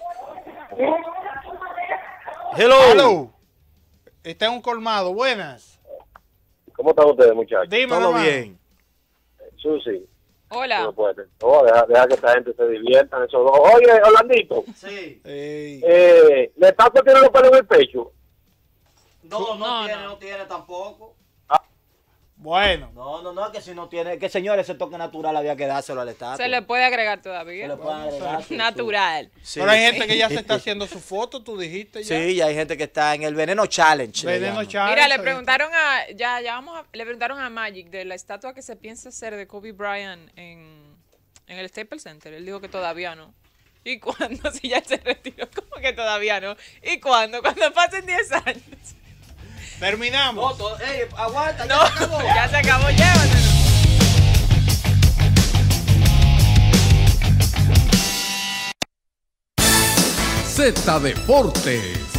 Hello. Hello. Está en un colmado. Buenas. ¿Cómo están ustedes, muchachos? Dímelo. Todo bien. Susi. Hola. No pues, oh, deja, que esta gente se divierta. Esos dos. Oye, holandito. Sí. Eh, ¿Le está tiene los pelos en el pecho? No, no, tiene, no. no tiene tampoco. Bueno. No, no, no, que si no tiene, que señores, ese toque natural había que dárselo al Estado. Se le puede agregar todavía. Se le puede agregar. natural. Pero hay gente que ya se está haciendo su foto, tú dijiste ya. Sí, ya hay gente que está en el Veneno Challenge. Veneno Challenge. Mira, le preguntaron a, ya, ya vamos le preguntaron a Magic de la estatua que se piensa hacer de Kobe Bryant en, en el Staples Center. Él dijo que todavía no. ¿Y cuándo? Si ya se retiró, como que todavía no. ¿Y cuándo? Cuando pasen 10 años. Terminamos. No, aguanta, no. ya se acabó. ya se acabó, llévatelo. Z Deportes